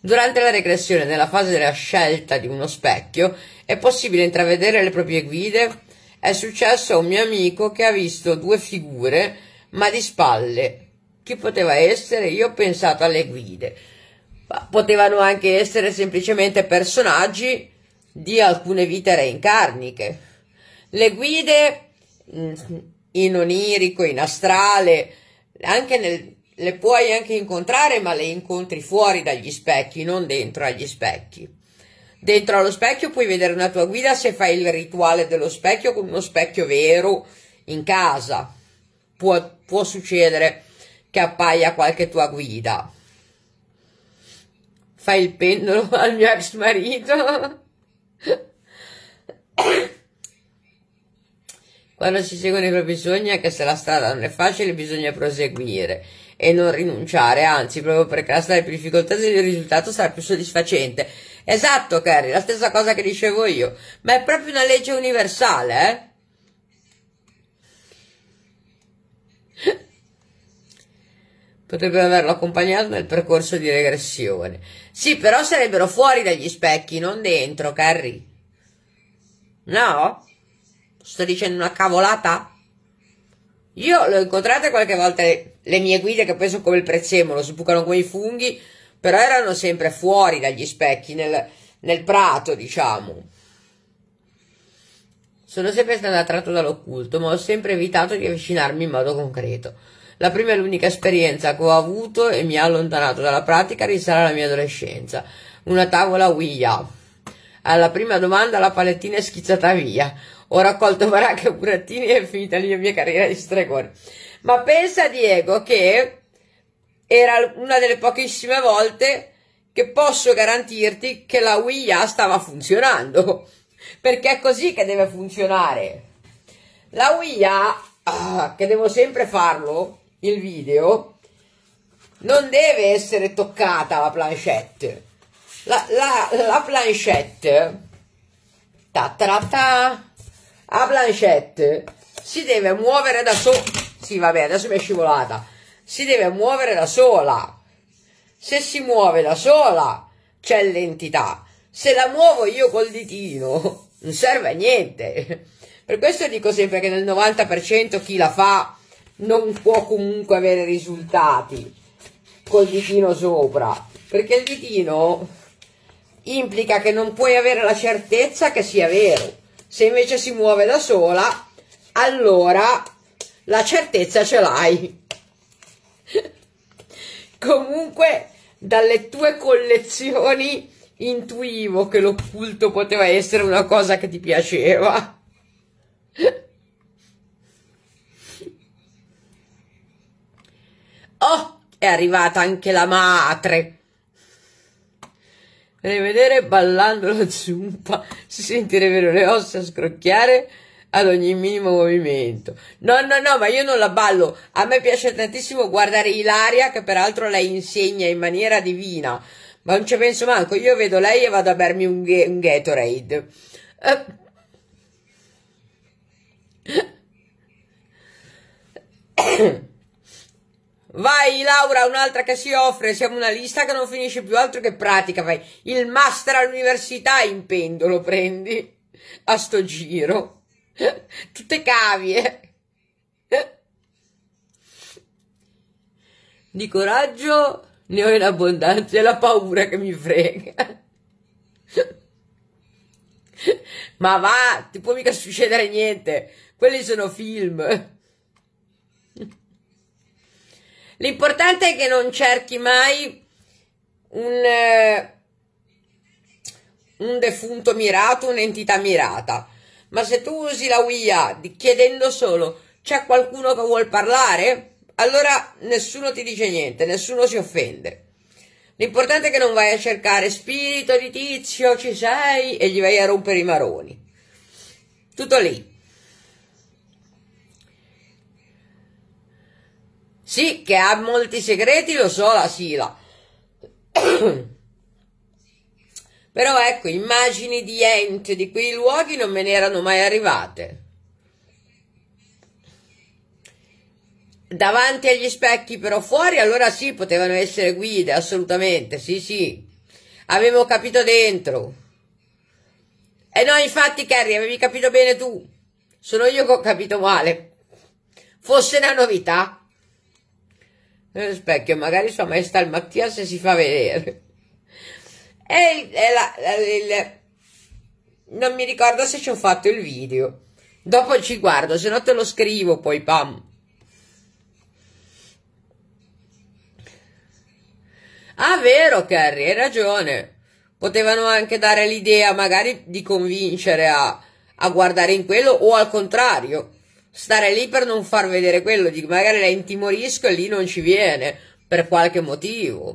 S1: Durante la regressione, nella fase della scelta di uno specchio, è possibile intravedere le proprie guide? È successo a un mio amico che ha visto due figure, ma di spalle, chi poteva essere, io ho pensato alle guide, ma potevano anche essere semplicemente personaggi di alcune vite reincarniche. Le guide mm, in onirico, in astrale, anche nel, le puoi anche incontrare, ma le incontri fuori dagli specchi, non dentro agli specchi. Dentro allo specchio puoi vedere una tua guida se fai il rituale dello specchio con uno specchio vero in casa. Può, può succedere che appaia qualche tua guida. Fai il pendolo al mio ex marito. Quando si seguono i propri sogni, anche se la strada non è facile, bisogna proseguire e non rinunciare, anzi, proprio perché la strada è più difficoltosa il risultato sarà più soddisfacente. Esatto, Carrie, la stessa cosa che dicevo io, ma è proprio una legge universale, eh? potrebbero averlo accompagnato nel percorso di regressione. Sì, però sarebbero fuori dagli specchi, non dentro, Carrie. No? Sto dicendo una cavolata? Io l'ho incontrata qualche volta le, mie guide che poi sono come il prezzemolo, sbucano quei funghi, però erano sempre fuori dagli specchi, nel, nel prato, diciamo. Sono sempre stata attratto dall'occulto, ma ho sempre evitato di avvicinarmi in modo concreto. La prima e l'unica esperienza che ho avuto e mi ha allontanato dalla pratica risale alla mia adolescenza. Una tavola Ouija. Alla prima domanda la palettina è schizzata via. Ho raccolto baracche e burattini e è finita la mia carriera di stregone. Ma pensa Diego che era una delle pochissime volte che posso garantirti che la Ouija stava funzionando. Perché è così che deve funzionare. La Ouija, ah, che devo sempre farlo, il video, non deve essere toccata la planchette. La, la, la planchette, ta, ta, ta, la planchette si deve muovere da sola. si Sì, vabbè, adesso mi è scivolata. Si deve muovere da sola. Se si muove da sola, c'è l'entità. Se la muovo io col ditino, non serve a niente. Per questo dico sempre che nel 90% chi la fa non può comunque avere risultati col ditino sopra, perché il ditino implica che non puoi avere la certezza che sia vero. Se invece si muove da sola, allora la certezza ce l'hai. Comunque, dalle tue collezioni intuivo che l'occulto poteva essere una cosa che ti piaceva. Oh, è arrivata anche la madre. Rivedere ballando la zumpa, si sentirebbero le ossa scrocchiare ad ogni minimo movimento. No, no, no, ma io non la ballo. A me piace tantissimo guardare Ilaria, che peraltro lei insegna in maniera divina. Ma non ci penso manco, io vedo lei e vado a bermi un, un Gatorade. Eh. eh Vai Laura, un'altra che si offre, siamo una lista che non finisce più altro che pratica, vai. Il master all'università in pendolo prendi a sto giro. Tutte cavie. Di coraggio ne ho in abbondanza è la paura che mi frega. Ma va, ti può mica succedere niente. Quelli sono film. L'importante è che non cerchi mai un, eh, un defunto mirato, un'entità mirata. Ma se tu usi la UIA chiedendo solo c'è qualcuno che vuol parlare, allora nessuno ti dice niente, nessuno si offende. L'importante è che non vai a cercare spirito di tizio, ci sei, e gli vai a rompere i maroni. Tutto lì. Sì, che ha molti segreti, lo so, la Sila. Però ecco, immagini di ente di quei luoghi non me ne erano mai arrivate. Davanti agli specchi però fuori, allora sì, potevano essere guide, assolutamente, sì, sì. Avevo capito dentro. E no, infatti, Carrie, avevi capito bene tu. Sono io che ho capito male. Fosse una novità nello specchio, magari sua maestà il Mattia se si fa vedere. E, il, la, il, non mi ricordo se ci ho fatto il video. Dopo ci guardo, se no te lo scrivo poi, pam. Ah, vero, Carrie, hai ragione. Potevano anche dare l'idea, magari, di convincere a, a guardare in quello o al contrario stare lì per non far vedere quello, dico, magari la intimorisco e lì non ci viene per qualche motivo.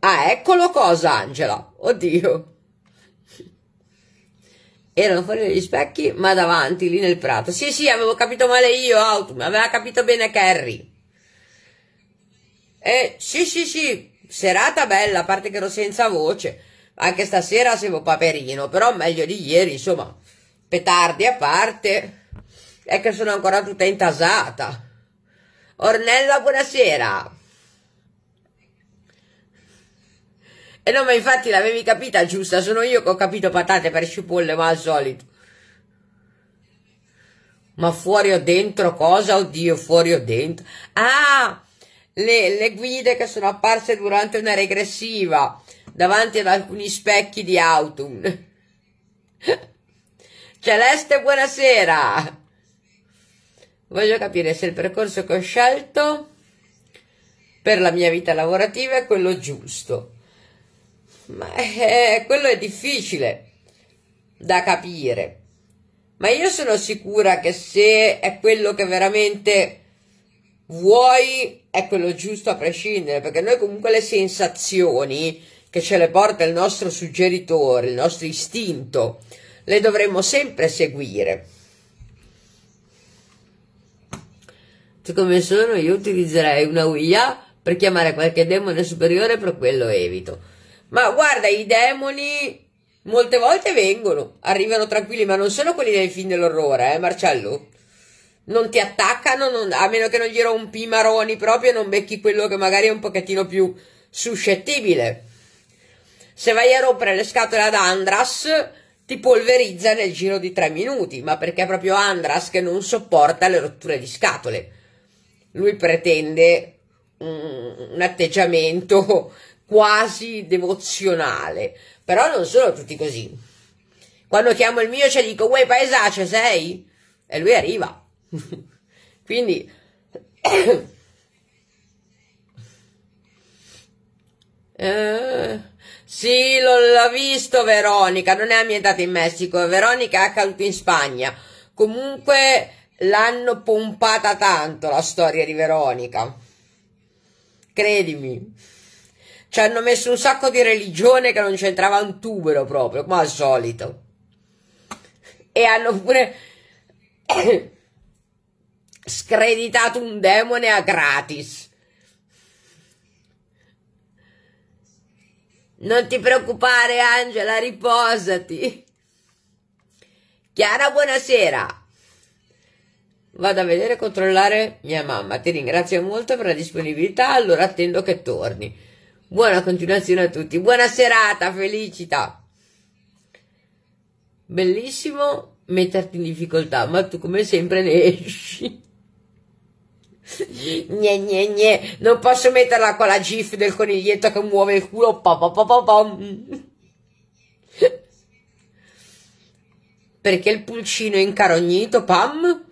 S1: Ah, eccolo cosa, Angela. Oddio. Erano fuori dagli specchi, ma davanti, lì nel prato. Sì, sì, avevo capito male io, Autumn. Aveva capito bene Carrie. Eh, sì, sì, sì. Serata bella, a parte che ero senza voce. Anche stasera avevo paperino, però meglio di ieri, insomma petardi a parte, è che sono ancora tutta intasata. Ornella, buonasera. E eh no, ma infatti l'avevi capita giusta, sono io che ho capito patate per cipolle, ma al solito. Ma fuori o dentro cosa? Oddio, fuori o dentro. Ah, le, le guide che sono apparse durante una regressiva davanti ad alcuni specchi di autumn. Celeste, buonasera! Voglio capire se il percorso che ho scelto per la mia vita lavorativa è quello giusto. Ma eh, quello è difficile da capire. Ma io sono sicura che se è quello che veramente vuoi, è quello giusto a prescindere, perché noi comunque le sensazioni che ce le porta il nostro suggeritore, il nostro istinto, le dovremmo sempre seguire. Siccome cioè, sono, io utilizzerei una Ouija per chiamare qualche demone superiore, per quello evito. Ma guarda, i demoni molte volte vengono, arrivano tranquilli, ma non sono quelli dei film dell'orrore, eh, Marcello? Non ti attaccano, non, a meno che non gli rompi i maroni proprio non becchi quello che magari è un pochettino più suscettibile. Se vai a rompere le scatole ad Andras, ti polverizza nel giro di tre minuti, ma perché proprio Andras che non sopporta le rotture di scatole. Lui pretende un, un atteggiamento quasi devozionale, però non sono tutti così. Quando chiamo il mio, cioè dico, uè paesace sei? E lui arriva. Quindi... eh... Sì, l'ho visto Veronica, non è ambientata in Messico, Veronica è caduta in Spagna. Comunque l'hanno pompata tanto la storia di Veronica. Credimi. Ci hanno messo un sacco di religione che non c'entrava un tubero proprio, come al solito. E hanno pure screditato un demone a gratis. Non ti preoccupare Angela, riposati. Chiara, buonasera. Vado a vedere e controllare mia mamma. Ti ringrazio molto per la disponibilità, allora attendo che torni. Buona continuazione a tutti. Buona serata, felicità. Bellissimo metterti in difficoltà, ma tu come sempre ne esci. Gne, gne, gne. Non posso metterla con la gif del coniglietto che muove il culo. Pa, pa, pa, Perché il pulcino è incarognito, pam.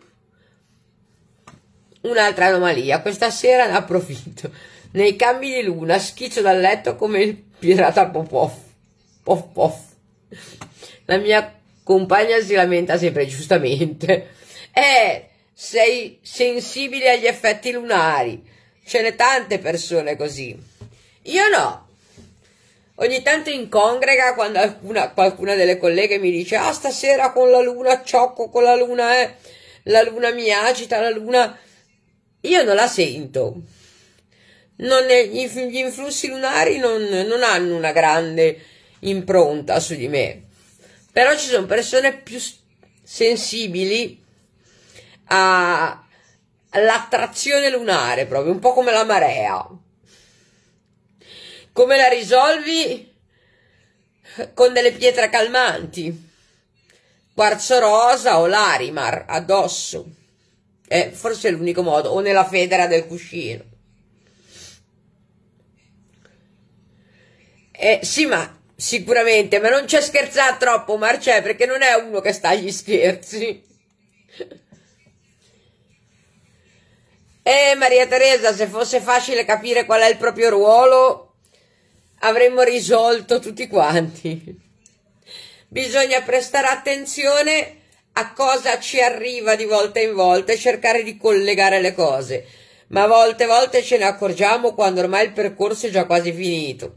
S1: Un'altra anomalia. Questa sera ne approfitto. Nei cambi di luna schizzo dal letto come il pirata Popoff. Poff poff. La mia compagna si lamenta sempre giustamente. Eh, sei sensibile agli effetti lunari. Ce n'è tante persone così. Io no. Ogni tanto in congrega, quando alcuna, qualcuna delle colleghe mi dice: Ah, stasera con la luna ciocco, con la luna, eh, la luna mi agita, la luna. Io non la sento. Non è, gli influssi lunari non, non hanno una grande impronta su di me. Però ci sono persone più sensibili all'attrazione lunare, proprio un po' come la marea. Come la risolvi? Con delle pietre calmanti, quarzo rosa o l'arimar addosso. Eh, forse è l'unico modo, o nella federa del cuscino. Eh, sì, ma sicuramente, ma non c'è scherzare troppo, Marcè, perché non è uno che sta agli scherzi. Eh, Maria Teresa, se fosse facile capire qual è il proprio ruolo, avremmo risolto tutti quanti. Bisogna prestare attenzione a cosa ci arriva di volta in volta e cercare di collegare le cose, ma a volte volte ce ne accorgiamo quando ormai il percorso è già quasi finito.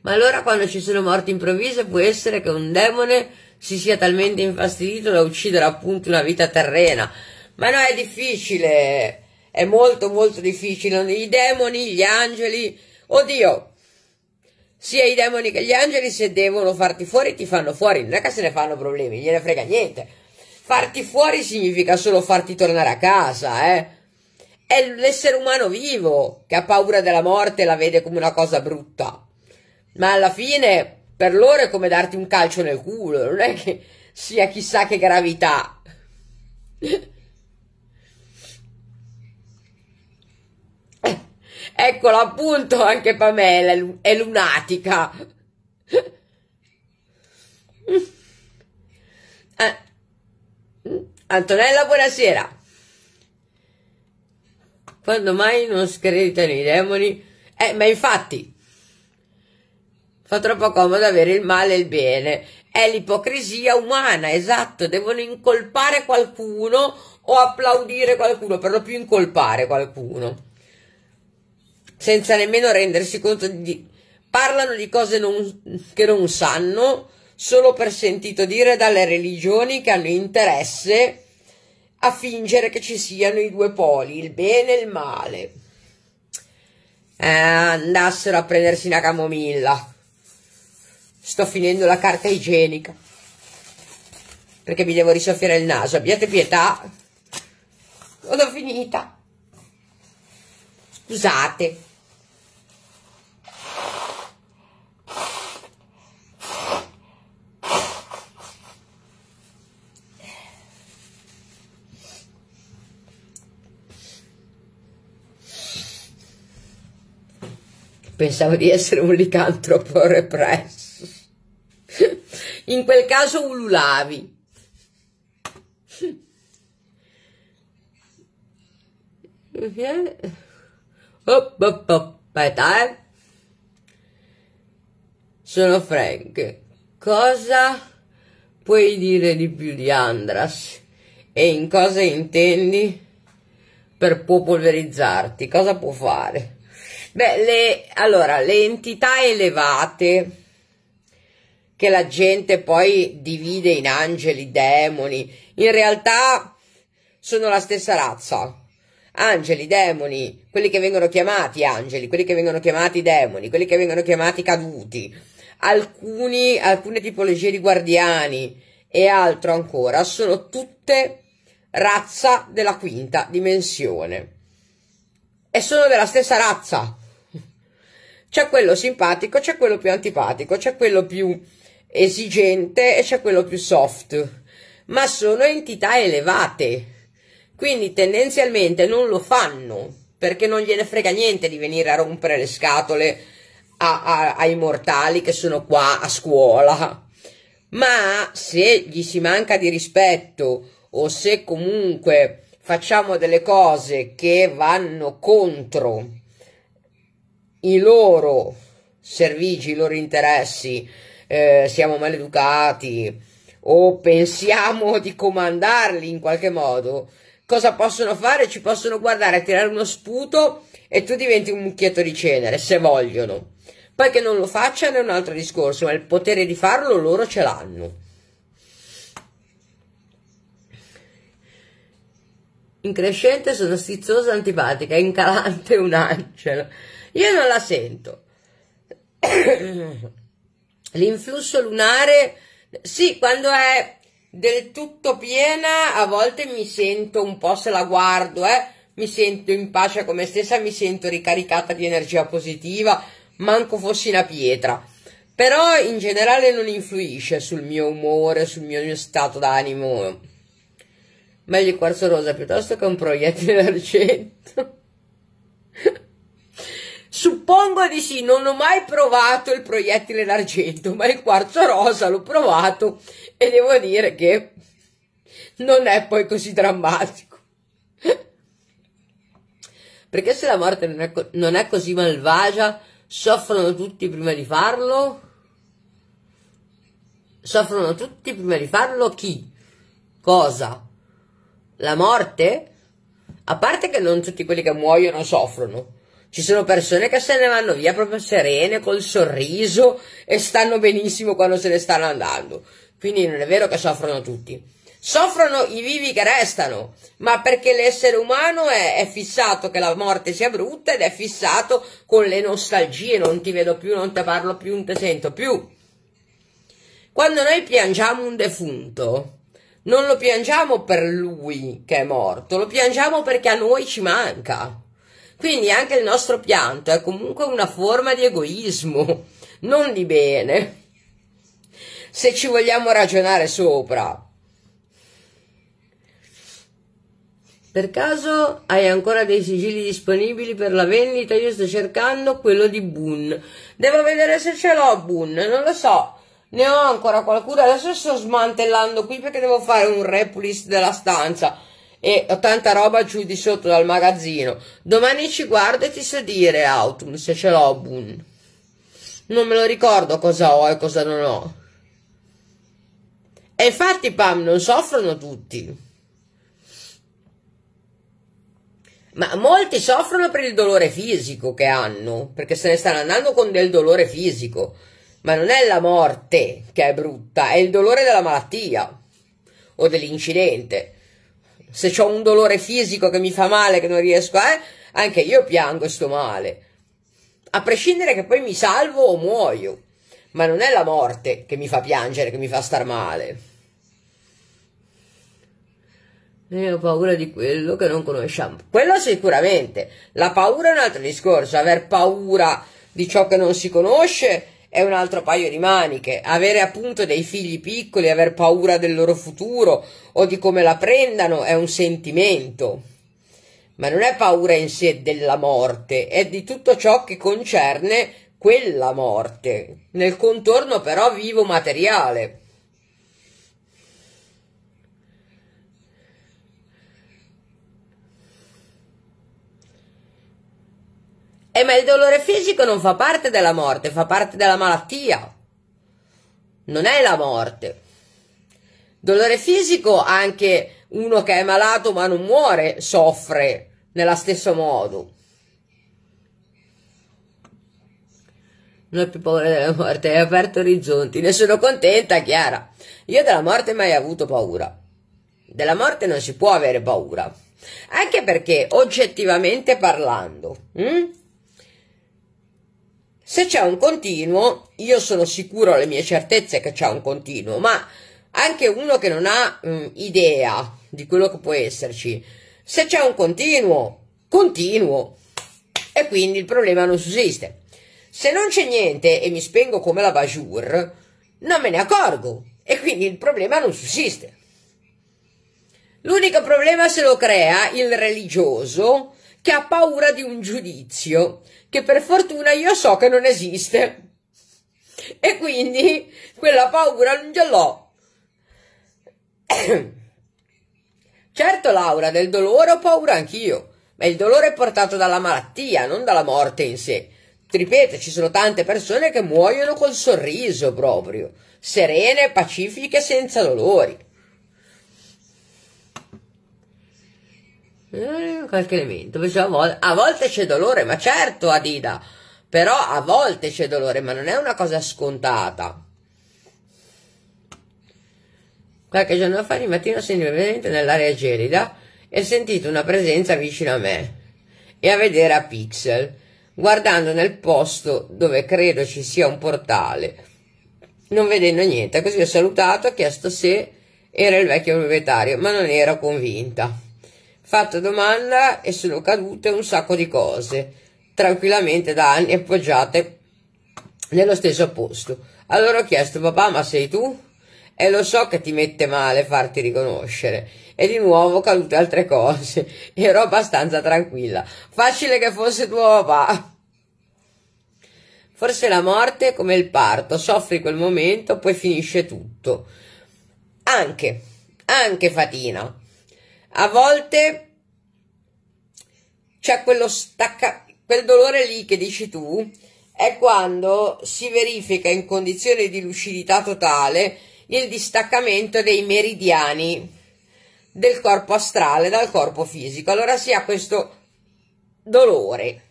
S1: Ma allora quando ci sono morti improvvise può essere che un demone si sia talmente infastidito da uccidere appunto una vita terrena. Ma no, è difficile, è molto molto difficile. I demoni, gli angeli, oddio, sia i demoni che gli angeli se devono farti fuori ti fanno fuori, non è che se ne fanno problemi, gliene frega niente. Farti fuori significa solo farti tornare a casa, eh. È l'essere umano vivo che ha paura della morte e la vede come una cosa brutta. Ma alla fine per loro è come darti un calcio nel culo, non è che sia chissà che gravità. Eccola appunto, anche Pamela è lunatica. Ah. Antonella, buonasera. Quando mai non screditano i demoni? Eh, ma infatti, Fa troppo comodo avere il male e il bene. È l'ipocrisia umana, esatto. Devono incolpare qualcuno o applaudire qualcuno, per lo più incolpare qualcuno. Senza nemmeno rendersi conto di... Parlano di cose non, che non sanno solo per sentito dire dalle religioni che hanno interesse a fingere che ci siano i due poli, il bene e il male. Eh, andassero a prendersi una camomilla sto finendo la carta igienica perché mi devo risoffiare il naso abbiate pietà non ho finita scusate pensavo di essere un licantropo represso In quel caso ululavi. aspetta, eh. Sono Frank. Cosa puoi dire di più di Andras? E in cosa intendi per può polverizzarti? Cosa può fare? Beh, le, allora, le entità elevate che la gente poi divide in angeli, demoni. In realtà sono la stessa razza. Angeli, demoni, quelli che vengono chiamati angeli, quelli che vengono chiamati demoni, quelli che vengono chiamati caduti, alcuni, alcune tipologie di guardiani e altro ancora, sono tutte razza della quinta dimensione. E sono della stessa razza. C'è quello simpatico, c'è quello più antipatico, c'è quello più esigente e c'è quello più soft, ma sono entità elevate, quindi tendenzialmente non lo fanno perché non gliene frega niente di venire a rompere le scatole a, a, ai mortali che sono qua a scuola. Ma se gli si manca di rispetto o se comunque facciamo delle cose che vanno contro i loro servigi, i loro interessi, eh, siamo maleducati o pensiamo di comandarli in qualche modo, cosa possono fare? Ci possono guardare, tirare uno sputo e tu diventi un mucchietto di cenere, se vogliono. Poi che non lo facciano è un altro discorso, ma il potere di farlo loro ce l'hanno. In crescente sono stizzosa, antipatica, incalante un angelo. Io non la sento. L'influsso lunare, sì, quando è del tutto piena, a volte mi sento un po' se la guardo, eh, mi sento in pace con me stessa, mi sento ricaricata di energia positiva, manco fossi una pietra. Però in generale non influisce sul mio umore, sul mio, mio stato d'animo. Meglio il quarzo rosa piuttosto che un proiettile d'argento. Suppongo di sì, non ho mai provato il proiettile d'argento, ma il quarzo rosa l'ho provato e devo dire che non è poi così drammatico. Perché se la morte non è, non è così malvagia, soffrono tutti prima di farlo? Soffrono tutti prima di farlo chi? Cosa? La morte? A parte che non tutti quelli che muoiono soffrono ci sono persone che se ne vanno via proprio serene, col sorriso e stanno benissimo quando se ne stanno andando. Quindi non è vero che soffrono tutti. Soffrono i vivi che restano, ma perché l'essere umano è, è fissato che la morte sia brutta ed è fissato con le nostalgie, non ti vedo più, non te parlo più, non te sento più. Quando noi piangiamo un defunto, non lo piangiamo per lui che è morto, lo piangiamo perché a noi ci manca. Quindi anche il nostro pianto è comunque una forma di egoismo, non di bene. Se ci vogliamo ragionare sopra. Per caso hai ancora dei sigilli disponibili per la vendita? Io sto cercando quello di Boon. Devo vedere se ce l'ho Boon, non lo so. Ne ho ancora qualcuno. Adesso sto smantellando qui perché devo fare un repulis della stanza e ho tanta roba giù di sotto dal magazzino. Domani ci guardo e ti so dire, Autumn, se ce l'ho, Boon. Non me lo ricordo cosa ho e cosa non ho. E infatti, Pam, non soffrono tutti. Ma molti soffrono per il dolore fisico che hanno, perché se ne stanno andando con del dolore fisico. Ma non è la morte che è brutta, è il dolore della malattia o dell'incidente se ho un dolore fisico che mi fa male, che non riesco a... Eh, anche io piango e sto male. A prescindere che poi mi salvo o muoio. Ma non è la morte che mi fa piangere, che mi fa star male. Ne ho paura di quello che non conosciamo. Quello sicuramente. La paura è un altro discorso. Aver paura di ciò che non si conosce è un altro paio di maniche. Avere appunto dei figli piccoli, aver paura del loro futuro o di come la prendano è un sentimento. Ma non è paura in sé della morte, è di tutto ciò che concerne quella morte, nel contorno però vivo materiale. Eh, ma il dolore fisico non fa parte della morte, fa parte della malattia. Non è la morte. Dolore fisico anche uno che è malato ma non muore soffre nello stesso modo. Non ho più paura della morte, hai aperto orizzonti. Ne sono contenta, Chiara. Io della morte mai avuto paura. Della morte non si può avere paura. Anche perché, oggettivamente parlando, mh? Mm, se c'è un continuo, io sono sicuro alle mie certezze che c'è un continuo, ma anche uno che non ha mh, mm, idea di quello che può esserci, se c'è un continuo, continuo, e quindi il problema non sussiste. Se non c'è niente e mi spengo come la Bajour, non me ne accorgo e quindi il problema non sussiste. L'unico problema se lo crea il religioso che ha paura di un giudizio che per fortuna io so che non esiste. E quindi quella paura non ce l'ho. Certo, Laura, del dolore ho paura anch'io, ma il dolore è portato dalla malattia, non dalla morte in sé. Ripeto, ci sono tante persone che muoiono col sorriso proprio, serene, pacifiche, senza dolori. Mm, qualche elemento. a, vol- a volte c'è dolore, ma certo, Adida. Però a volte c'è dolore, ma non è una cosa scontata. Qualche giorno fa di mattina sono presente nell'area gelida e ho sentito una presenza vicino a me e a vedere a Pixel, guardando nel posto dove credo ci sia un portale, non vedendo niente. Così ho salutato, ho chiesto se era il vecchio proprietario, ma non ero convinta. Fatto domanda e sono cadute un sacco di cose, tranquillamente da anni appoggiate nello stesso posto. Allora ho chiesto papà ma sei tu? E lo so che ti mette male farti riconoscere. E di nuovo cadute altre cose. Ero abbastanza tranquilla. Facile che fosse tuo papà. Forse la morte è come il parto, soffri quel momento, poi finisce tutto. Anche, anche fatina a volte c'è quello stacca, quel dolore lì che dici tu, è quando si verifica in condizione di lucidità totale il distaccamento dei meridiani del corpo astrale dal corpo fisico. Allora si ha questo dolore,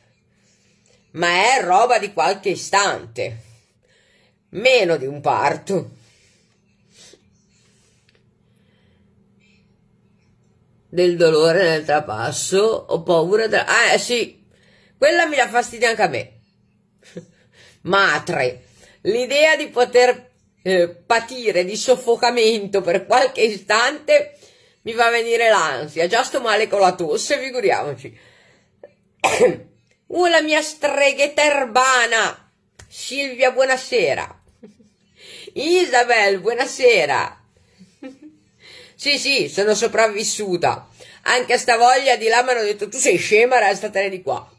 S1: ma è roba di qualche istante, meno di un parto. del dolore nel trapasso, ho paura della... Ah, eh, sì, quella mi dà fastidio anche a me. Matre, l'idea di poter eh, patire di soffocamento per qualche istante mi fa venire l'ansia. Già sto male con la tosse, figuriamoci. Oh, la mia streghetta urbana! Silvia, buonasera. Isabel, buonasera. Sì, sì, sono sopravvissuta. Anche a sta voglia di là mi hanno detto tu sei scema, restatene di qua.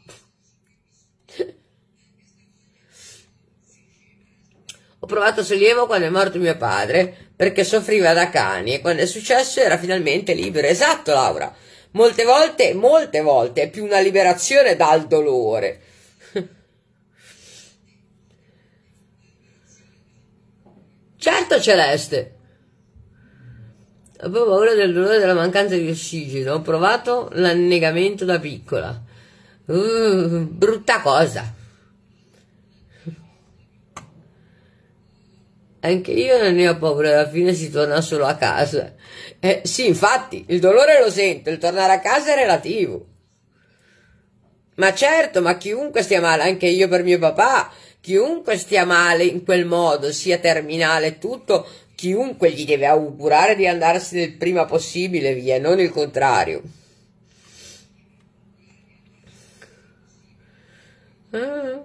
S1: Ho provato sollievo quando è morto mio padre perché soffriva da cani e quando è successo era finalmente libero. Esatto, Laura. Molte volte, molte volte è più una liberazione dal dolore. Certo, Celeste. Avevo paura del dolore della mancanza di ossigeno. Ho provato l'annegamento da piccola. Uh, brutta cosa. Anche io non ne ho paura, alla fine si torna solo a casa. Eh, sì, infatti, il dolore lo sento, il tornare a casa è relativo. Ma certo, ma chiunque stia male, anche io per mio papà, chiunque stia male in quel modo, sia terminale tutto, chiunque gli deve augurare di andarsene il prima possibile via, non il contrario. Ah.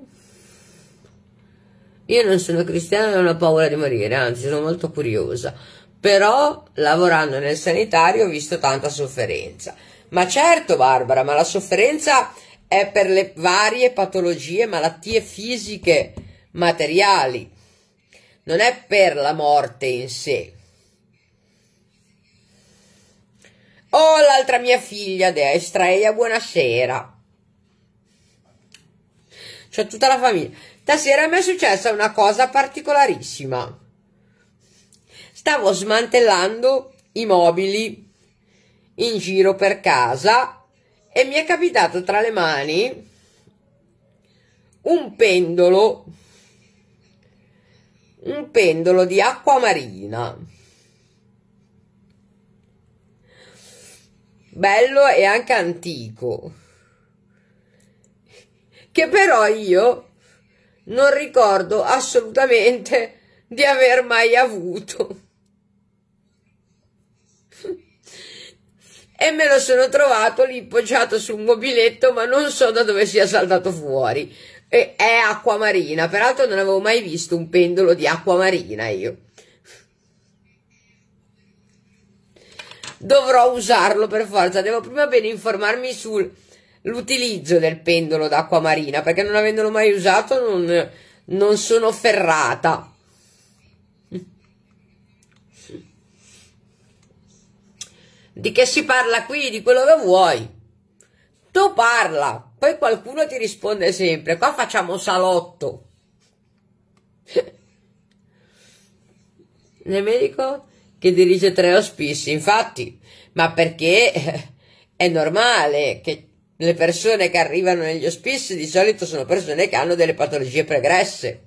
S1: Io non sono cristiana e non ho paura di morire, anzi sono molto curiosa. Però lavorando nel sanitario ho visto tanta sofferenza. Ma certo Barbara, ma la sofferenza è per le varie patologie, malattie fisiche, materiali non è per la morte in sé. Oh, l'altra mia figlia a destra, Eia, buonasera. C'è tutta la famiglia. Stasera mi è successa una cosa particolarissima. Stavo smantellando i mobili in giro per casa e mi è capitato tra le mani un pendolo un pendolo di acqua marina. Bello e anche antico. Che però io non ricordo assolutamente di aver mai avuto. e me lo sono trovato lì poggiato su un mobiletto, ma non so da dove sia saltato fuori e è acqua marina. Peraltro non avevo mai visto un pendolo di acqua marina io. Dovrò usarlo per forza, devo prima bene informarmi sull'utilizzo del pendolo d'acqua marina, perché non avendolo mai usato non, non sono ferrata. Di che si parla qui? Di quello che vuoi. Tu parla. Poi qualcuno ti risponde sempre, qua facciamo salotto. Nel medico che dirige tre ospizi, infatti, ma perché è normale che le persone che arrivano negli ospizi di solito sono persone che hanno delle patologie pregresse.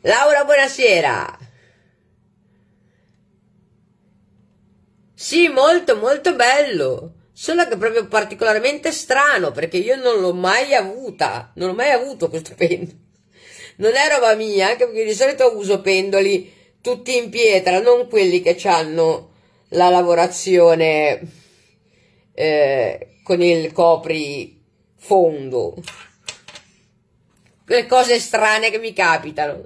S1: Laura, buonasera. Sì, molto, molto bello. Solo che proprio particolarmente strano, perché io non l'ho mai avuta. Non ho mai avuto questo pendolo. Non è roba mia, anche perché di solito uso pendoli tutti in pietra, non quelli che hanno la lavorazione eh, con il copri fondo. Quelle cose strane che mi capitano.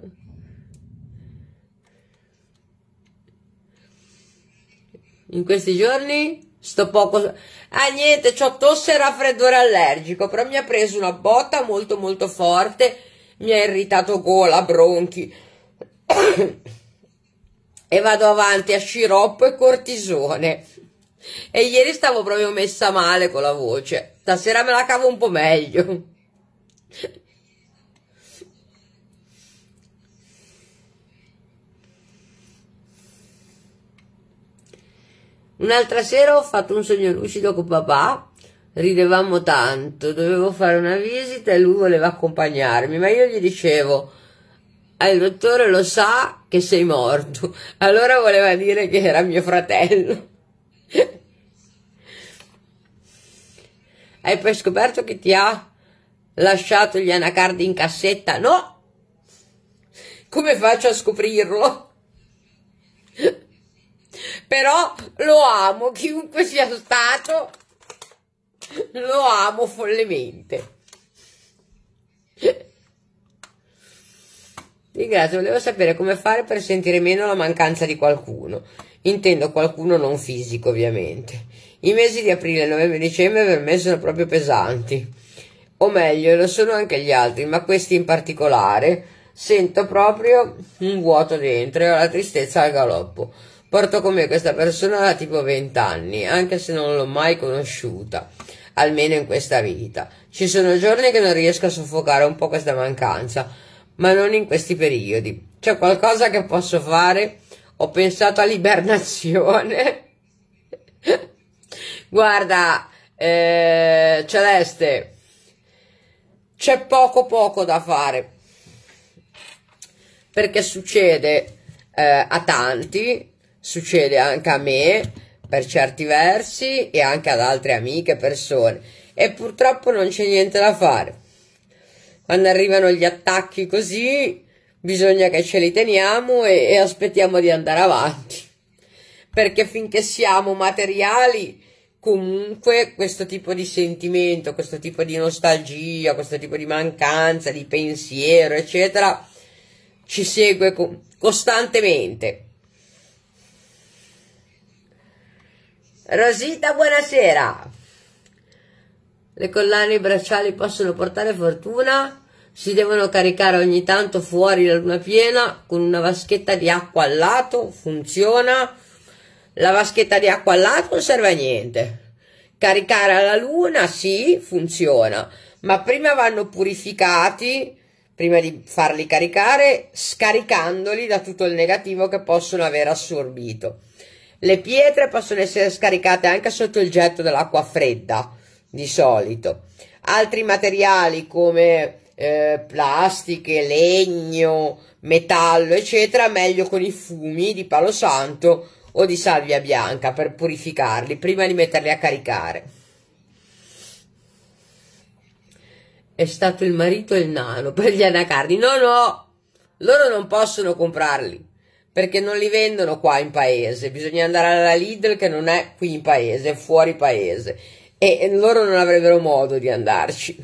S1: in questi giorni sto poco... Ah niente, ho tosse e raffreddore allergico, però mi ha preso una botta molto molto forte, mi ha irritato gola, bronchi. e vado avanti a sciroppo e cortisone. E ieri stavo proprio messa male con la voce. Stasera me la cavo un po' meglio. Un'altra sera ho fatto un sogno lucido con papà, ridevamo tanto, dovevo fare una visita e lui voleva accompagnarmi, ma io gli dicevo, il dottore lo sa che sei morto, allora voleva dire che era mio fratello. Hai poi scoperto che ti ha lasciato gli anacardi in cassetta? No! Come faccio a scoprirlo? però lo amo, chiunque sia stato, lo amo follemente. Ringrazio, volevo sapere come fare per sentire meno la mancanza di qualcuno. Intendo qualcuno non fisico, ovviamente. I mesi di aprile, novembre e dicembre per me sono proprio pesanti. O meglio, lo sono anche gli altri, ma questi in particolare. Sento proprio un vuoto dentro e ho la tristezza al galoppo. Porto con me questa persona da tipo 20 anni, anche se non l'ho mai conosciuta, almeno in questa vita. Ci sono giorni che non riesco a soffocare un po' questa mancanza, ma non in questi periodi. C'è qualcosa che posso fare? Ho pensato all'ibernazione. Guarda, eh, Celeste, c'è poco poco da fare perché succede eh, a tanti succede anche a me per certi versi e anche ad altre amiche persone e purtroppo non c'è niente da fare quando arrivano gli attacchi così bisogna che ce li teniamo e, e aspettiamo di andare avanti perché finché siamo materiali comunque questo tipo di sentimento questo tipo di nostalgia questo tipo di mancanza di pensiero eccetera ci segue costantemente Rosita, buonasera. Le collane e i bracciali possono portare fortuna? Si devono caricare ogni tanto fuori la luna piena con una vaschetta di acqua al lato? Funziona? La vaschetta di acqua al lato non serve a niente. Caricare alla luna? Sì, funziona. Ma prima vanno purificati, prima di farli caricare, scaricandoli da tutto il negativo che possono aver assorbito. Le pietre possono essere scaricate anche sotto il getto dell'acqua fredda, di solito. Altri materiali come eh, plastiche, legno, metallo, eccetera, meglio con i fumi di palo santo o di salvia bianca per purificarli prima di metterli a caricare. È stato il marito e il nano per gli anacardi. No, no, loro non possono comprarli perché non li vendono qua in paese, bisogna andare alla Lidl che non è qui in paese, è fuori paese e loro non avrebbero modo di andarci.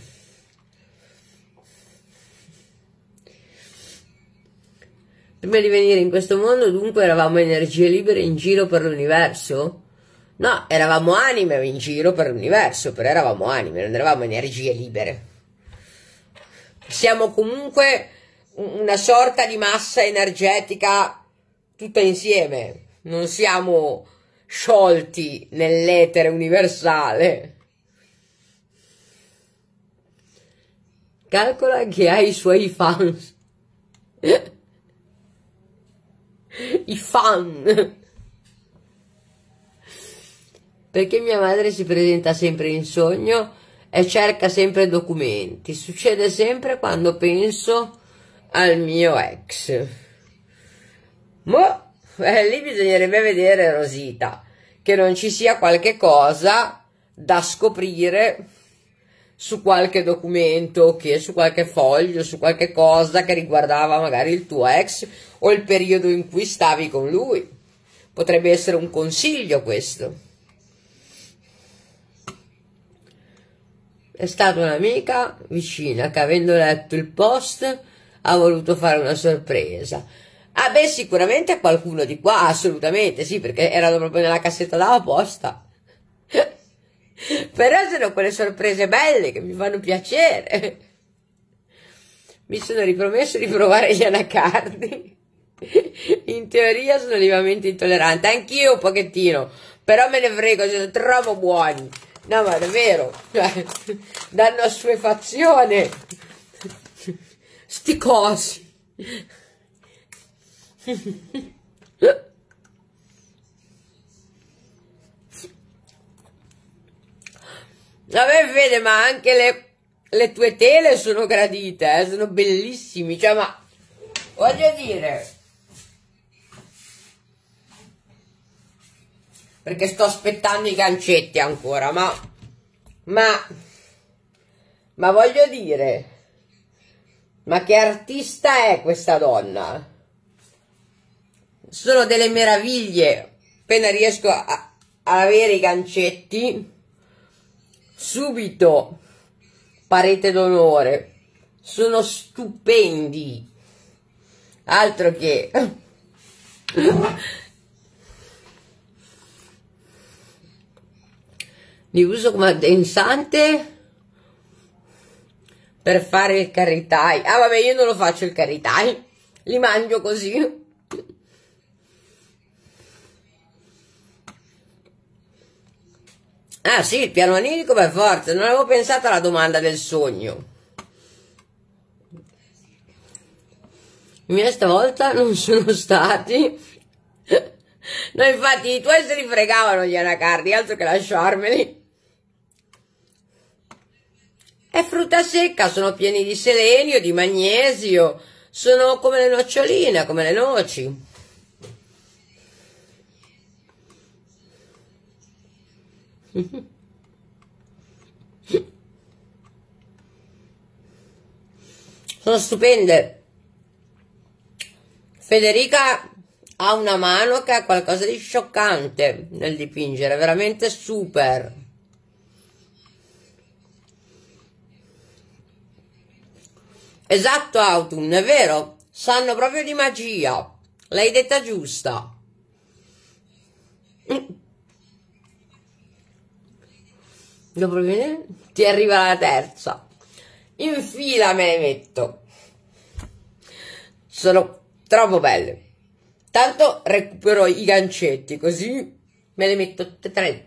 S1: Prima di venire in questo mondo, dunque, eravamo energie libere in giro per l'universo? No, eravamo anime in giro per l'universo, però eravamo anime, non eravamo energie libere. Siamo comunque una sorta di massa energetica tutte insieme, non siamo sciolti nell'etere universale. Calcola che ha i suoi fans. I fan. Perché mia madre si presenta sempre in sogno e cerca sempre documenti. Succede sempre quando penso al mio ex. Ma eh, lì bisognerebbe vedere Rosita, che non ci sia qualche cosa da scoprire su qualche documento, che su qualche foglio, su qualche cosa che riguardava magari il tuo ex o il periodo in cui stavi con lui. Potrebbe essere un consiglio questo. È stata un'amica vicina che avendo letto il post ha voluto fare una sorpresa. Ah beh, sicuramente qualcuno di qua, assolutamente, sì, perché erano proprio nella cassetta della posta. Però sono quelle sorprese belle che mi fanno piacere. Mi sono ripromesso di provare gli anacardi. In teoria sono vivamente intollerante, anch'io un pochettino, però me ne frego, sono troppo buoni. No, ma davvero, cioè, danno assuefazione. Sti cosi. Vabbè Fede, ma anche le, le tue tele sono gradite, eh? sono bellissimi, cioè ma voglio dire... Perché sto aspettando i gancetti ancora, ma... Ma... Ma voglio dire... Ma che artista è questa donna? sono delle meraviglie appena riesco a, a avere i gancetti subito parete d'onore sono stupendi altro che li uso come addensante per fare il caritai ah vabbè io non lo faccio il caritai li mangio così Ah sì, il piano anilico per forza, non avevo pensato alla domanda del sogno. I miei stavolta non sono stati. No, infatti i tuoi se li fregavano gli anacardi, altro che lasciarmeli. È frutta secca, sono pieni di selenio, di magnesio, sono come le noccioline, come le noci. Sono stupende. Federica ha una mano che ha qualcosa di scioccante nel dipingere, veramente super. Esatto, Autumn, è vero, sanno proprio di magia. L'hai detta giusta. dopo che ti arriva la terza in fila me le metto sono troppo belle tanto recupero i gancetti così me le metto tutte e tre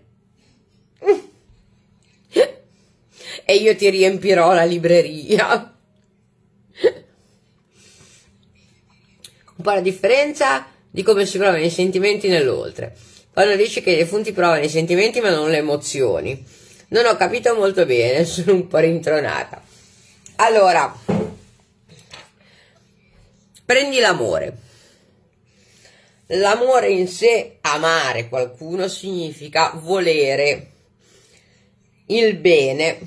S1: e io ti riempirò la libreria un po' la differenza di come si provano i sentimenti nell'oltre quando dici che i defunti provano i sentimenti ma non le emozioni non ho capito molto bene, sono un po' rintronata. Allora, prendi l'amore. L'amore in sé, amare qualcuno, significa volere il bene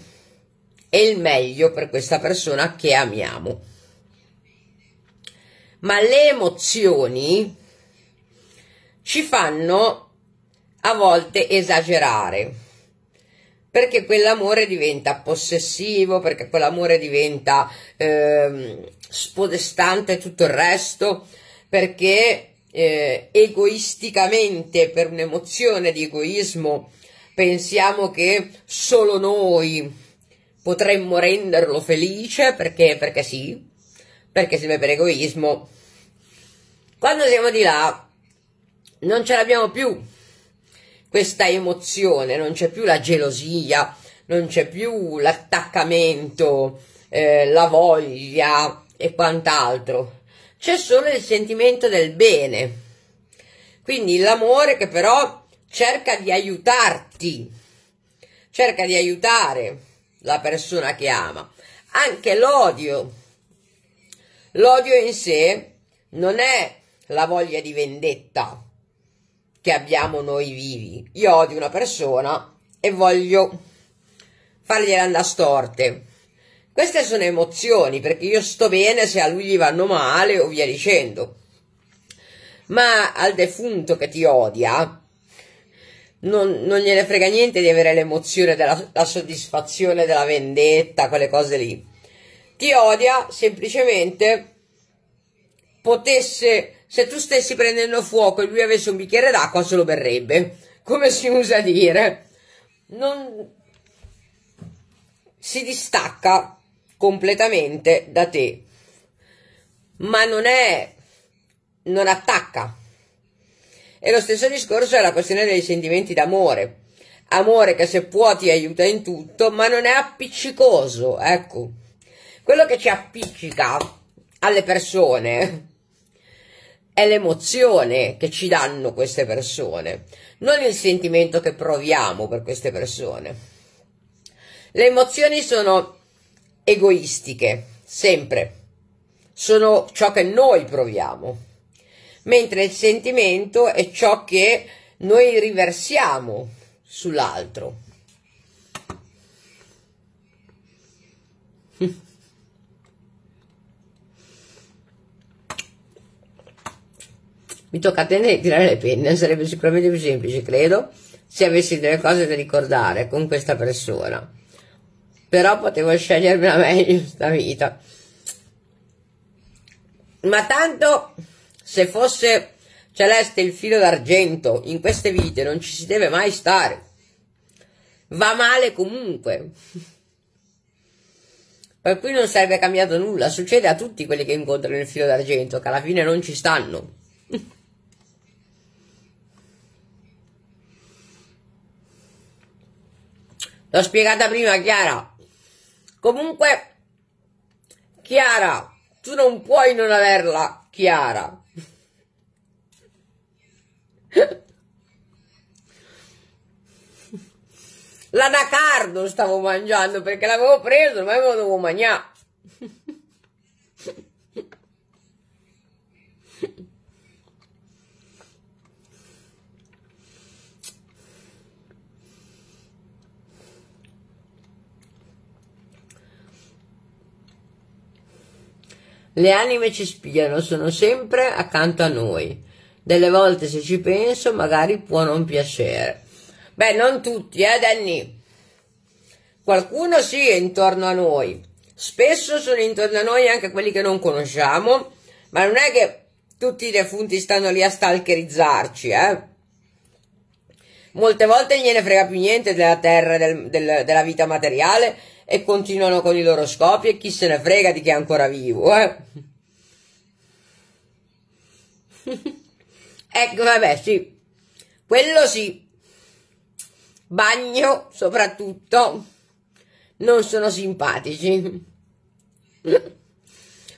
S1: e il meglio per questa persona che amiamo. Ma le emozioni ci fanno a volte esagerare perché quell'amore diventa possessivo, perché quell'amore diventa eh, spodestante e tutto il resto, perché eh, egoisticamente, per un'emozione di egoismo, pensiamo che solo noi potremmo renderlo felice, perché, perché sì, perché serve per egoismo. Quando siamo di là, non ce l'abbiamo più questa emozione, non c'è più la gelosia, non c'è più l'attaccamento, eh, la voglia e quant'altro, c'è solo il sentimento del bene. Quindi l'amore che però cerca di aiutarti, cerca di aiutare la persona che ama. Anche l'odio, l'odio in sé non è la voglia di vendetta, che abbiamo noi vivi. Io odio una persona e voglio fargliela andare storte. Queste sono emozioni, perché io sto bene se a lui gli vanno male o via dicendo. Ma al defunto che ti odia, non, non gliene frega niente di avere l'emozione della la soddisfazione della vendetta, quelle cose lì. Ti odia semplicemente potesse se tu stessi prendendo fuoco e lui avesse un bicchiere d'acqua, se lo berrebbe, come si usa dire. Non si distacca completamente da te, ma non è non attacca. E lo stesso discorso è la questione dei sentimenti d'amore. Amore che se può ti aiuta in tutto, ma non è appiccicoso, ecco. Quello che ci appiccica alle persone è l'emozione che ci danno queste persone, non il sentimento che proviamo per queste persone. Le emozioni sono egoistiche, sempre, sono ciò che noi proviamo, mentre il sentimento è ciò che noi riversiamo sull'altro. Mi tocca a te tirare le penne, sarebbe sicuramente più semplice, credo, se avessi delle cose da ricordare con questa persona. Però potevo scegliermi la meglio questa vita. Ma tanto se fosse celeste il filo d'argento, in queste vite non ci si deve mai stare. Va male comunque. Per cui non sarebbe cambiato nulla, succede a tutti quelli che incontrano il filo d'argento, che alla fine non ci stanno. L'ho spiegata prima, Chiara. Comunque, Chiara, tu non puoi non averla, Chiara. L'anacardo stavo mangiando perché l'avevo preso, ma io lo dovuto mangiare. Le anime ci spiano, sono sempre accanto a noi. Delle volte se ci penso magari può non piacere. Beh, non tutti, eh Danny? Qualcuno sì è intorno a noi. Spesso sono intorno a noi anche quelli che non conosciamo, ma non è che tutti i defunti stanno lì a stalkerizzarci, eh? Molte volte gliene frega più niente della terra, del, del, della vita materiale e continuano con i loro scopi e chi se ne frega di chi è ancora vivo, eh? ecco, vabbè, sì. Quello sì. Bagno, soprattutto, non sono simpatici.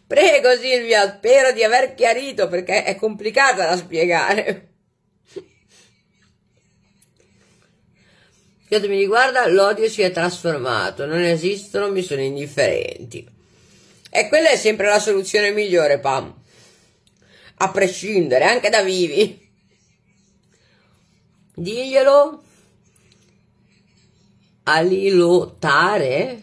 S1: Prego Silvia, spero di aver chiarito perché è complicata da spiegare. quanto mi riguarda l'odio si è trasformato, non esistono, mi sono indifferenti. E quella è sempre la soluzione migliore, Pam. A prescindere, anche da vivi. Diglielo. Alilotare?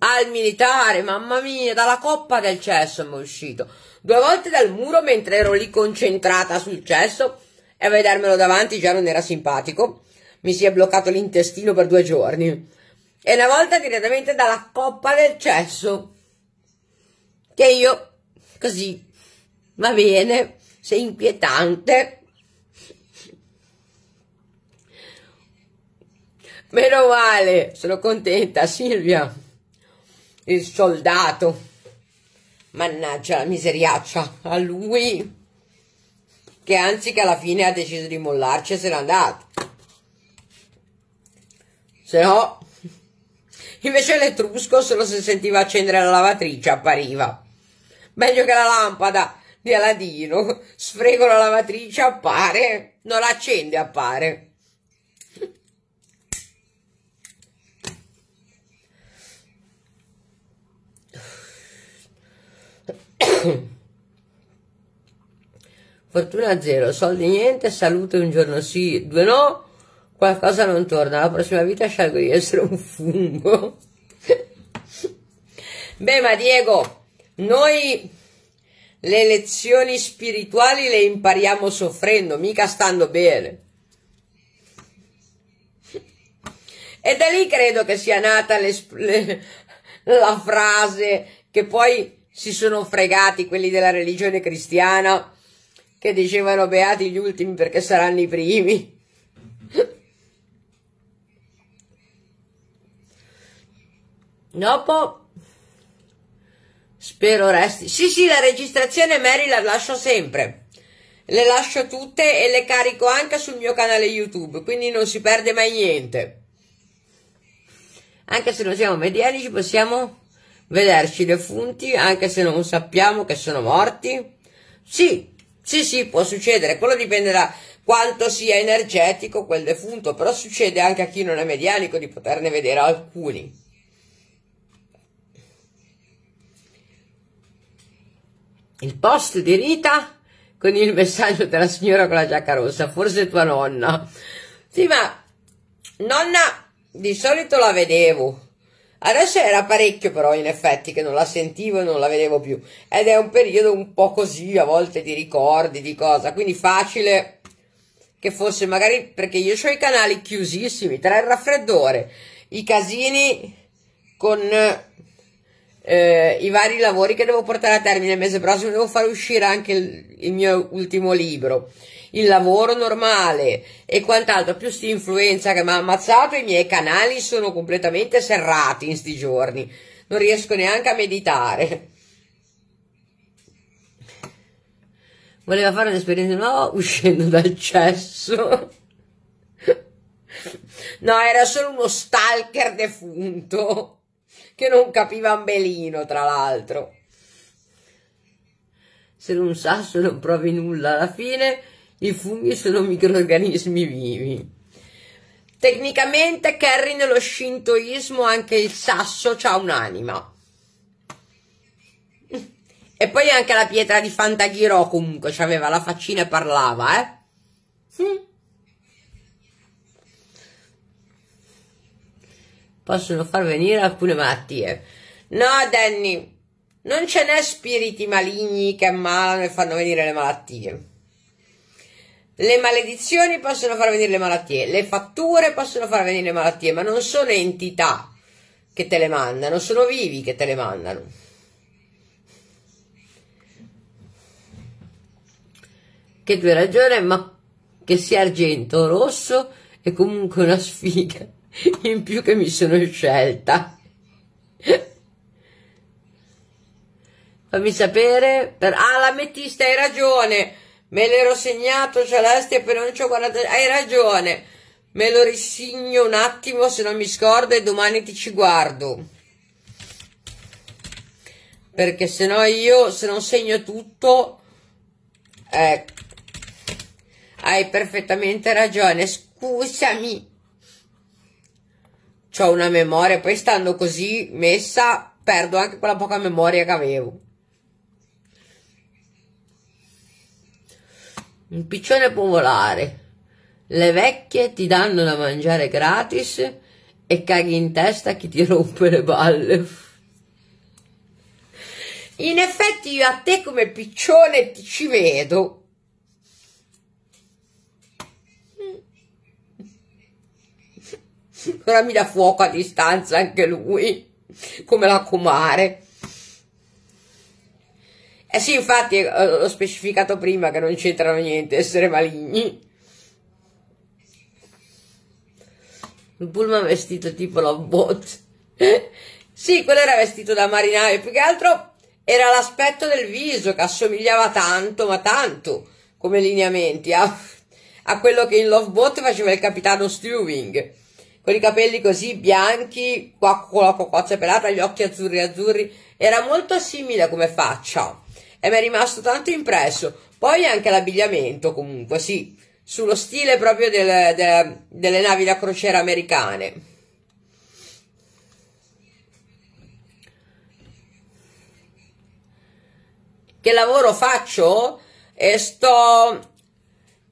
S1: Al militare, mamma mia, dalla coppa del cesso mi è uscito. Due volte dal muro mentre ero lì concentrata sul cesso e a vedermelo davanti già non era simpatico. Mi si è bloccato l'intestino per due giorni. E una volta direttamente dalla coppa del cesso. Che io, così, va bene, sei inquietante. Meno male, sono contenta, Silvia. Il soldato. Mannaggia la miseriaccia, a lui che anzi che alla fine ha deciso di mollarci e se n'è andato. Se no, invece l'etrusco solo se sentiva accendere la lavatrice appariva. Meglio che la lampada di Aladino, sfrego la lavatrice, appare, non accende, appare. Fortuna zero, soldi niente, salute un giorno sì, due no, qualcosa non torna, la prossima vita scelgo di essere un fungo. Beh, ma Diego, noi le lezioni spirituali le impariamo soffrendo, mica stando bene. E da lì credo che sia nata le, le, la frase che poi si sono fregati quelli della religione cristiana che dicevano beati gli ultimi perché saranno i primi. Dopo spero resti. Sì, sì, la registrazione Mary la lascio sempre. Le lascio tutte e le carico anche sul mio canale YouTube, quindi non si perde mai niente. Anche se non siamo medianici possiamo vederci defunti, anche se non sappiamo che sono morti. Sì, sì, sì, può succedere, quello dipende da quanto sia energetico quel defunto, però succede anche a chi non è medianico di poterne vedere alcuni. Il post di Rita con il messaggio della signora con la giacca rossa, forse tua nonna. Sì, ma nonna di solito la vedevo, Adesso era parecchio però in effetti che non la sentivo e non la vedevo più ed è un periodo un po' così a volte di ricordi, di cosa, quindi facile che fosse magari perché io ho i canali chiusissimi tra il raffreddore, i casini con eh, i vari lavori che devo portare a termine il mese prossimo, devo far uscire anche il, il mio ultimo libro il lavoro normale e quant'altro, più si influenza che mi ha ammazzato, i miei canali sono completamente serrati in sti giorni, non riesco neanche a meditare. Voleva fare un'esperienza nuova uscendo dal cesso. No, era solo uno stalker defunto che non capiva un belino, tra l'altro. Se non sasso non provi nulla alla fine i funghi sono microrganismi vivi. Tecnicamente, Kerry nello shintoismo anche il sasso ha un'anima. E poi anche la pietra di Fantaghiro comunque aveva la faccina e parlava, eh. Possono far venire alcune malattie. No, Danny, non ce n'è spiriti maligni che ammalano e fanno venire le malattie. Le maledizioni possono far venire le malattie, le fatture possono far venire le malattie, ma non sono entità che te le mandano, sono vivi che te le mandano. Che tu hai ragione, ma che sia argento o rosso è comunque una sfiga in più che mi sono scelta. Fammi sapere, per... ah l'ametista hai ragione, Me l'ero segnato, Celeste, appena non ci ho guardato. Hai ragione. Me lo risigno un attimo se non mi scordo e domani ti ci guardo. Perché se no io, se non segno tutto... Ecco. Hai perfettamente ragione. Scusami. C'ho una memoria. Poi stando così messa, perdo anche quella poca memoria che avevo. un piccione può volare, le vecchie ti danno da mangiare gratis e caghi in testa chi ti rompe le balle. In effetti io a te come piccione ti ci vedo. Ora mi dà fuoco a distanza anche lui, come la comare. Eh sì, infatti, l'ho eh, specificato prima che non c'entrano niente essere maligni. Un pullman vestito tipo la bot. sì, quello era vestito da marinaio, più che altro era l'aspetto del viso che assomigliava tanto, ma tanto, come lineamenti, a, a quello che in Love Boat faceva il capitano Stewing. Con i capelli così bianchi, qua, con la cocozza pelata, gli occhi azzurri azzurri, era molto simile come faccia e mi è rimasto tanto impresso. Poi anche l'abbigliamento, comunque, sì, sullo stile proprio del, del, delle navi da crociera americane. Che lavoro faccio? E sto...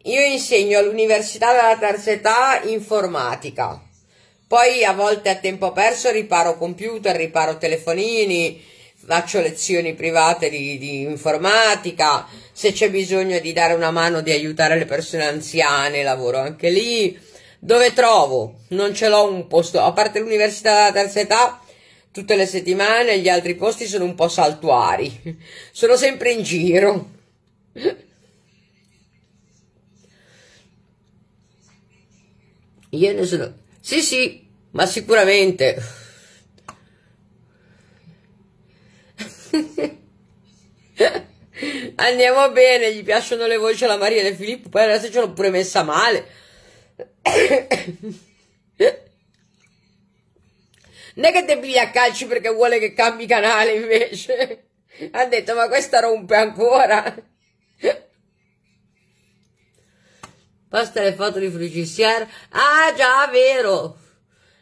S1: Io insegno all'università della terza età informatica. Poi a volte a tempo perso riparo computer, riparo telefonini, faccio lezioni private di, di informatica, se c'è bisogno di dare una mano, di aiutare le persone anziane, lavoro anche lì. Dove trovo? Non ce l'ho un posto, a parte l'università della terza età, tutte le settimane gli altri posti sono un po' saltuari, sono sempre in giro. Io ne sono... Sì, sì, ma sicuramente... Andiamo bene, gli piacciono le voci alla Maria e Filippo, poi adesso ce l'ho pure messa male. Non è che te piglia a calci perché vuole che cambi canale invece. Ha detto, ma questa rompe ancora. Basta le foto di Frigisier. Ah, già, vero.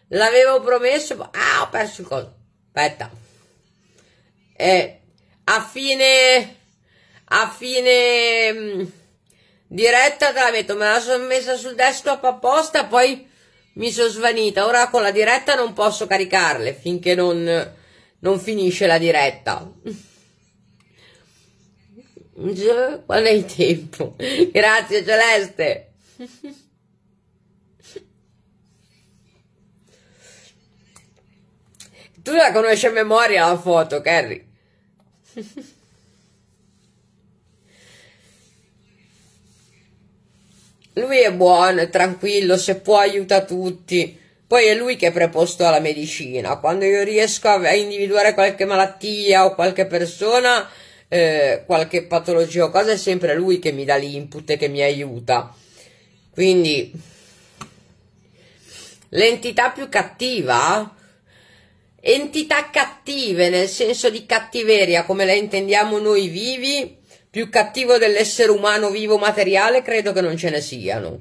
S1: L'avevo promesso. Ah, ho perso il coso. Aspetta. Eh, a fine a fine mm, diretta te la metto, me la sono messa sul desktop apposta, poi mi sono svanita. Ora con la diretta non posso caricarle finché non, non finisce la diretta. Qual è il tempo? Grazie Celeste. Tu la conosci a memoria la foto, Carrie. Lui è buono, è tranquillo, se può aiuta tutti. Poi è lui che è preposto alla medicina. Quando io riesco a individuare qualche malattia o qualche persona, eh, qualche patologia o cosa, è sempre lui che mi dà l'input e che mi aiuta. Quindi, l'entità più cattiva? Entità cattive, nel senso di cattiveria, come la intendiamo noi vivi, più cattivo dell'essere umano vivo materiale credo che non ce ne siano.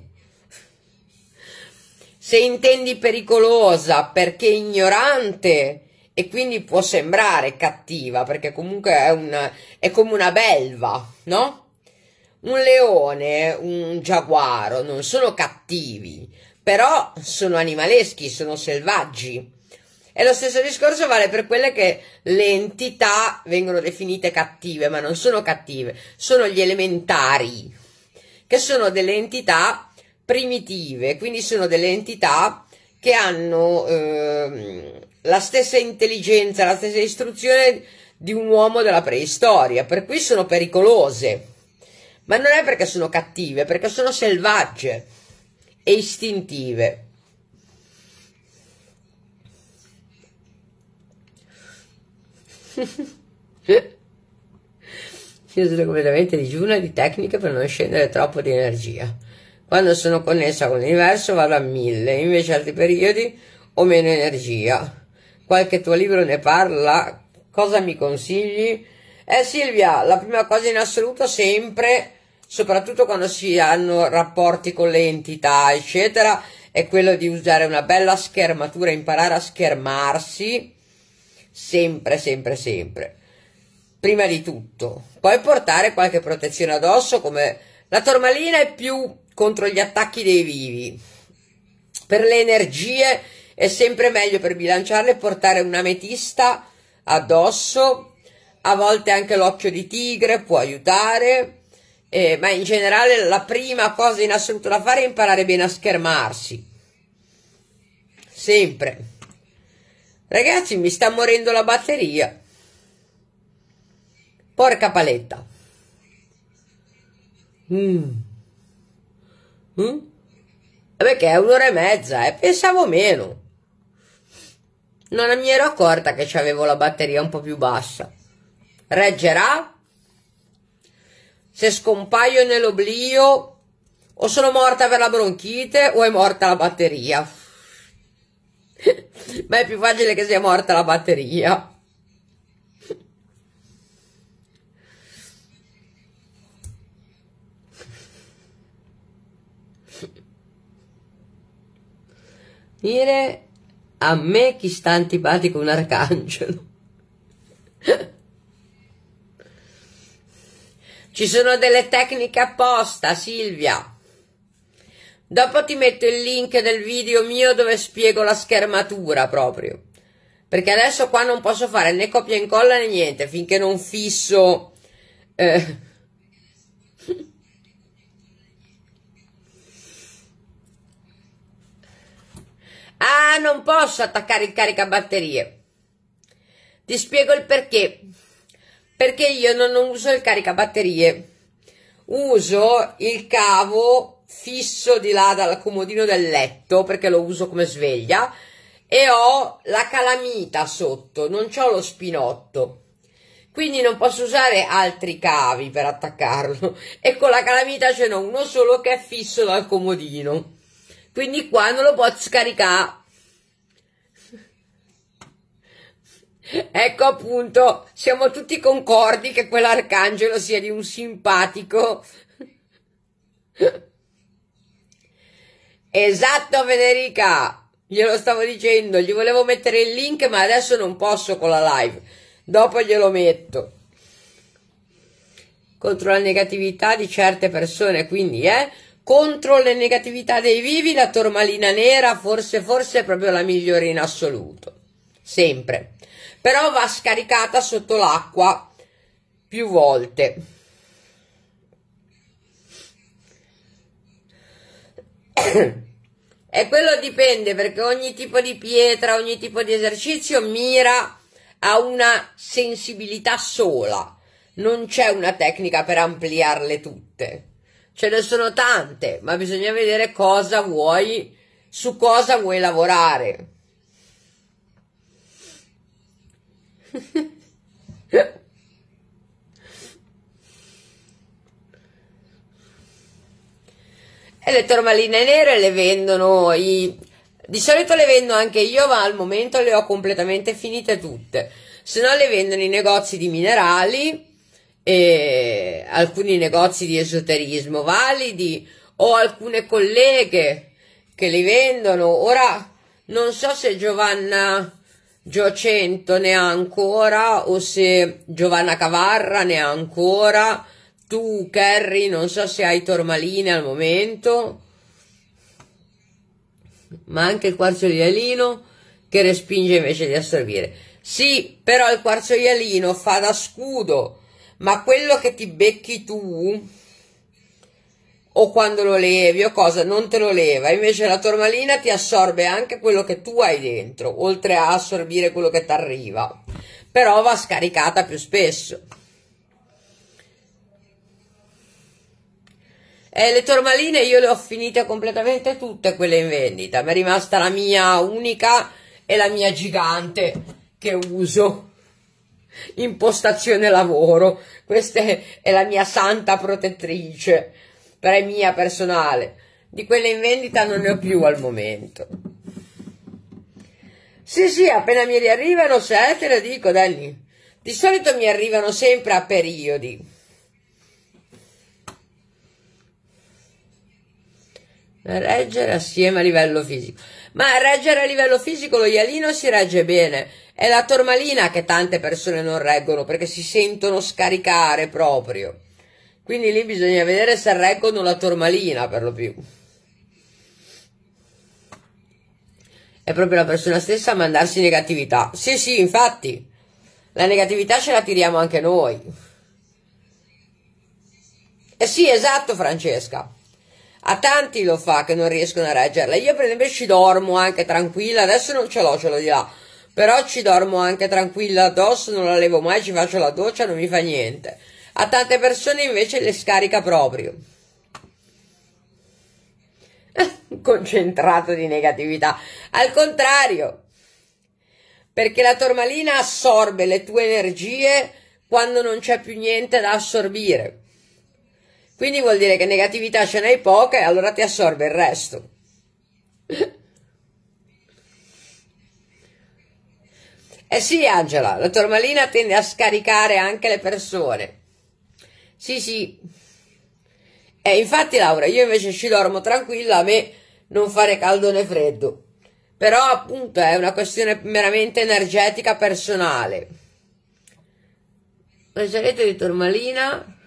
S1: Se intendi pericolosa perché ignorante e quindi può sembrare cattiva perché comunque è, una, è come una belva, no? Un leone, un giaguaro non sono cattivi, però sono animaleschi, sono selvaggi e lo stesso discorso vale per quelle che le entità vengono definite cattive, ma non sono cattive, sono gli elementari, che sono delle entità primitive, quindi sono delle entità che hanno eh, la stessa intelligenza, la stessa istruzione di un uomo della preistoria, per cui sono pericolose. Ma non è perché sono cattive, perché sono selvagge e istintive. Io sono completamente digiuna di tecniche per non scendere troppo di energia. Quando sono connessa con l'universo vado a mille, invece altri periodi ho meno energia. Qualche tuo libro ne parla? Cosa mi consigli? Eh Silvia, la prima cosa in assoluto sempre, soprattutto quando si hanno rapporti con le entità, eccetera, è quello di usare una bella schermatura, imparare a schermarsi sempre, sempre, sempre. Prima di tutto, poi portare qualche protezione addosso come la tormalina è più contro gli attacchi dei vivi. Per le energie è sempre meglio per bilanciarle portare un'ametista addosso, a volte anche l'occhio di tigre può aiutare. Eh, ma in generale la prima cosa in assoluto da fare è imparare bene a schermarsi. Sempre. Ragazzi, mi sta morendo la batteria. Porca paletta. Mm. Mm? Vabbè eh, che è un'ora e mezza, eh? Pensavo meno. Non mi ero accorta che avevo la batteria un po' più bassa. Reggerà? Se scompaio nell'oblio, o sono morta per la bronchite o è morta la batteria. Ma è più facile che sia morta la batteria. Dire a me chi sta antipatico un arcangelo. Ci sono delle tecniche apposta, Silvia. Dopo ti metto il link del video mio dove spiego la schermatura proprio. Perché adesso qua non posso fare né copia e incolla né niente finché non fisso. Eh. Ah, non posso attaccare il caricabatterie. Ti spiego il perché. Perché io non uso il caricabatterie. Uso il cavo fisso di là dal comodino del letto perché lo uso come sveglia e ho la calamita sotto, non ho lo spinotto. Quindi non posso usare altri cavi per attaccarlo e con la calamita ce n'ho uno solo che è fisso dal comodino. Quindi qua non lo posso scaricare. Ecco appunto, siamo tutti concordi che quell'arcangelo sia di un simpatico. Esatto Federica, glielo stavo dicendo, gli volevo mettere il link ma adesso non posso con la live, dopo glielo metto. Contro la negatività di certe persone, quindi eh, contro le negatività dei vivi la tormalina nera forse forse è proprio la migliore in assoluto, sempre. Però va scaricata sotto l'acqua più volte. e quello dipende perché ogni tipo di pietra, ogni tipo di esercizio mira a una sensibilità sola. Non c'è una tecnica per ampliarle tutte. Ce ne sono tante, ma bisogna vedere cosa vuoi, su cosa vuoi lavorare. E le tormaline nere le vendono i... Di solito le vendo anche io, ma al momento le ho completamente finite tutte. Se no le vendono i negozi di minerali e alcuni negozi di esoterismo validi o alcune colleghe che li vendono. Ora non so se Giovanna Giocento ne ha ancora o se Giovanna Cavarra ne ha ancora tu, Kerry, non so se hai tormaline al momento, ma anche il quarzo ialino che respinge invece di assorbire. Sì, però il quarzo ialino fa da scudo, ma quello che ti becchi tu o quando lo levi o cosa non te lo leva, invece la tormalina ti assorbe anche quello che tu hai dentro, oltre a assorbire quello che ti arriva. Però va scaricata più spesso. Eh, le tormaline io le ho finite completamente tutte quelle in vendita. Mi è rimasta la mia unica e la mia gigante che uso. Impostazione lavoro. Questa è la mia santa protettrice. Però mia personale. Di quelle in vendita non ne ho più al momento. Sì, sì, appena mi riarrivano, se te le dico, Dani. Di solito mi arrivano sempre a periodi Eh, reggere assieme a livello fisico. Ma reggere a livello fisico lo ialino si regge bene. È la tormalina che tante persone non reggono perché si sentono scaricare proprio. Quindi lì bisogna vedere se reggono la tormalina per lo più. È proprio la persona stessa a mandarsi negatività. Sì, sì, infatti. La negatività ce la tiriamo anche noi. Eh sì, esatto, Francesca. A tanti lo fa che non riescono a reggerla. Io per esempio ci dormo anche tranquilla, adesso non ce l'ho, ce l'ho di là. Però ci dormo anche tranquilla addosso, non la levo mai, ci faccio la doccia, non mi fa niente. A tante persone invece le scarica proprio. Concentrato di negatività. Al contrario, perché la tormalina assorbe le tue energie quando non c'è più niente da assorbire. Quindi vuol dire che negatività ce n'hai poca e allora ti assorbe il resto. Eh sì, Angela, la tormalina tende a scaricare anche le persone. Sì, sì. E eh, infatti, Laura, io invece ci dormo tranquilla, a me non fare caldo né freddo. Però, appunto, è una questione meramente energetica personale. La di tormalina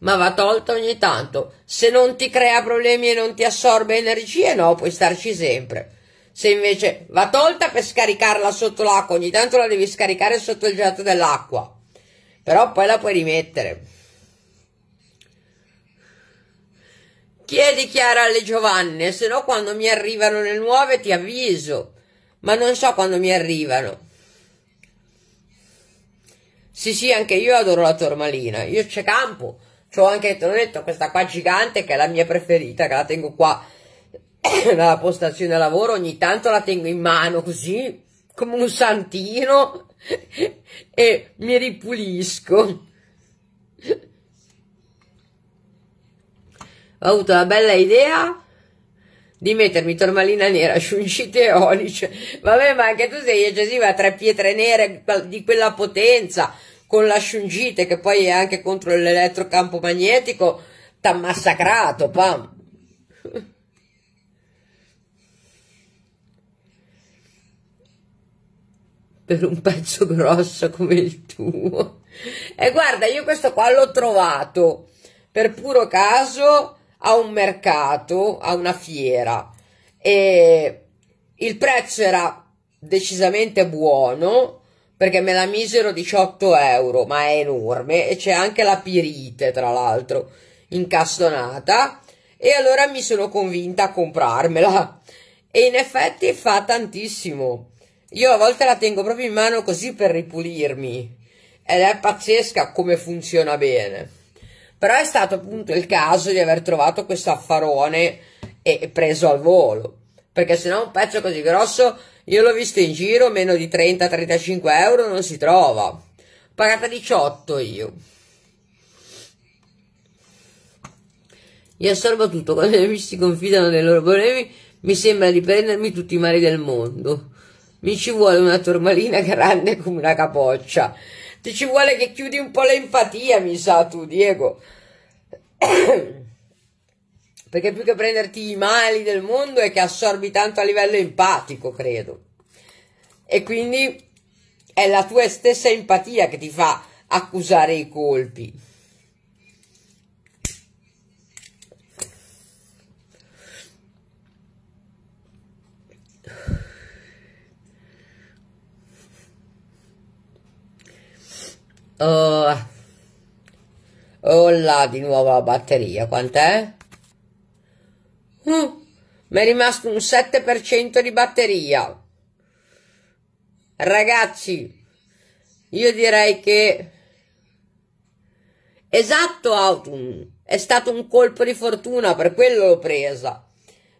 S1: ma va tolta ogni tanto. Se non ti crea problemi e non ti assorbe energie, no, puoi starci sempre. Se invece va tolta per scaricarla sotto l'acqua, ogni tanto la devi scaricare sotto il gelato dell'acqua, però poi la puoi rimettere. Chiedi Chiara alle Giovanne, se no quando mi arrivano le nuove ti avviso, ma non so quando mi arrivano. Sì, sì, anche io adoro la tormalina, io c'è campo ho anche, te l'ho detto, questa qua gigante che è la mia preferita, che la tengo qua nella postazione lavoro, ogni tanto la tengo in mano così, come un santino, e mi ripulisco. Ho avuto la bella idea di mettermi tormalina nera, asciuncite eolice. Cioè, vabbè, ma anche tu sei eccessiva, tre pietre nere di quella potenza con la sciungite che poi è anche contro l'elettrocampo magnetico, t'ha massacrato, pam. Per un pezzo grosso come il tuo. E guarda, io questo qua l'ho trovato per puro caso a un mercato, a una fiera e il prezzo era decisamente buono perché me la misero 18 euro, ma è enorme, e c'è anche la pirite, tra l'altro, incastonata, e allora mi sono convinta a comprarmela, e in effetti fa tantissimo. Io a volte la tengo proprio in mano così per ripulirmi, ed è pazzesca come funziona bene. Però è stato appunto il caso di aver trovato questo affarone e preso al volo perché se no un pezzo così grosso io l'ho visto in giro, meno di 30-35 euro non si trova. Pagata 18 io. Io assorbo tutto, quando gli amici si confidano dei loro problemi, mi sembra di prendermi tutti i mali del mondo. Mi ci vuole una tormalina grande come una capoccia. Ti ci vuole che chiudi un po' l'empatia, mi sa tu, Diego. Perché più che prenderti i mali del mondo è che assorbi tanto a livello empatico, credo. E quindi è la tua stessa empatia che ti fa accusare i colpi. Oh, oh là di nuovo la batteria, quant'è? Mm, hm, mi è rimasto un 7% di batteria. Ragazzi, io direi che... Esatto, Autumn. È stato un colpo di fortuna, per quello l'ho presa.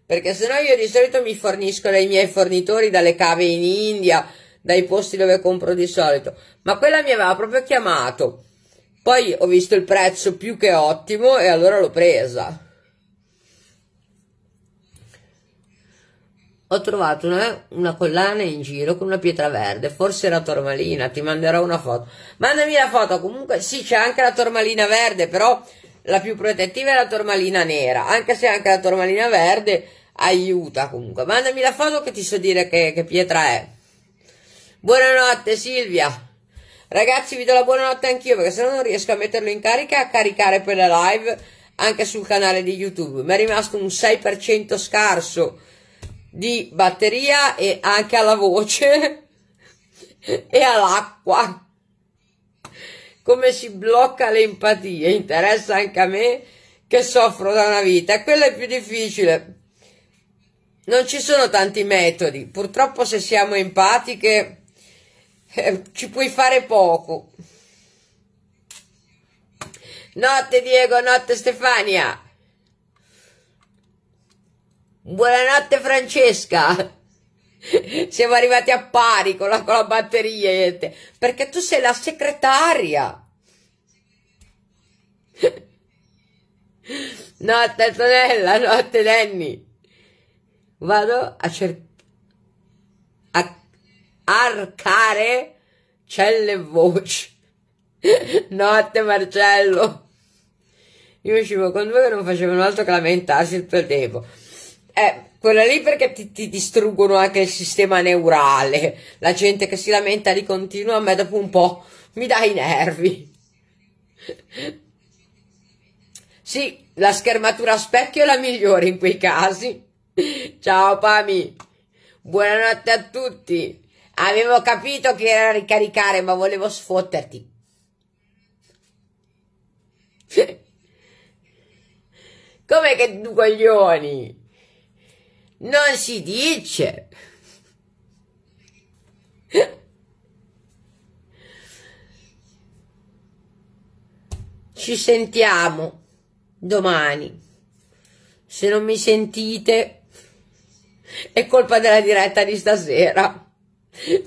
S1: Perché sennò io di solito mi fornisco dai miei fornitori, dalle cave in India, dai posti dove compro di solito. Ma quella mi aveva proprio chiamato. Poi ho visto il prezzo più che ottimo e allora l'ho presa. Ho trovato una, una, collana in giro con una pietra verde, forse era tormalina, ti manderò una foto. Mandami la foto, comunque sì c'è anche la tormalina verde, però la più protettiva è la tormalina nera, anche se anche la tormalina verde aiuta comunque. Mandami la foto che ti so dire che, che pietra è. Buonanotte Silvia. Ragazzi vi do la buonanotte anch'io perché se no non riesco a metterlo in carica e a caricare per la live anche sul canale di YouTube. Mi è rimasto un 6% scarso di batteria e anche alla voce e all'acqua. Come si blocca l'empatia, interessa anche a me che soffro da una vita, quello è più difficile. Non ci sono tanti metodi, purtroppo se siamo empatiche eh, ci puoi fare poco. Notte Diego, notte Stefania. Buonanotte Francesca! Siamo arrivati a pari con la, con la batteria, niente. perché tu sei la segretaria. Notte Tonella, notte Danny. Vado a cercare... A arcare celle voci. notte Marcello. Io uscivo con due che non facevano altro che lamentarsi tutto il tempo. Eh, quella lì perché ti, ti, distruggono anche il sistema neurale. La gente che si lamenta di continuo a me dopo un po' mi dà i nervi. Sì, la schermatura a specchio è la migliore in quei casi. Ciao Pami, buonanotte a tutti. Avevo capito che era ricaricare, ma volevo sfotterti. Come che tu coglioni? Non si dice. Ci sentiamo domani. Se non mi sentite è colpa della diretta di stasera.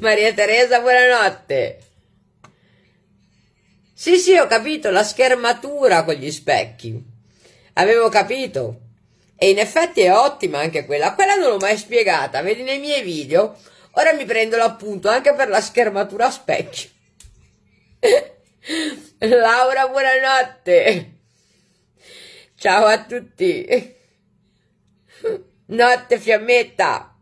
S1: Maria Teresa, buonanotte. Sì, sì, ho capito, la schermatura con gli specchi. Avevo capito. E in effetti è ottima anche quella. Quella non l'ho mai spiegata, vedi nei miei video. Ora mi prendo l'appunto anche per la schermatura a specchio. Laura, buonanotte. Ciao a tutti. Notte fiammetta.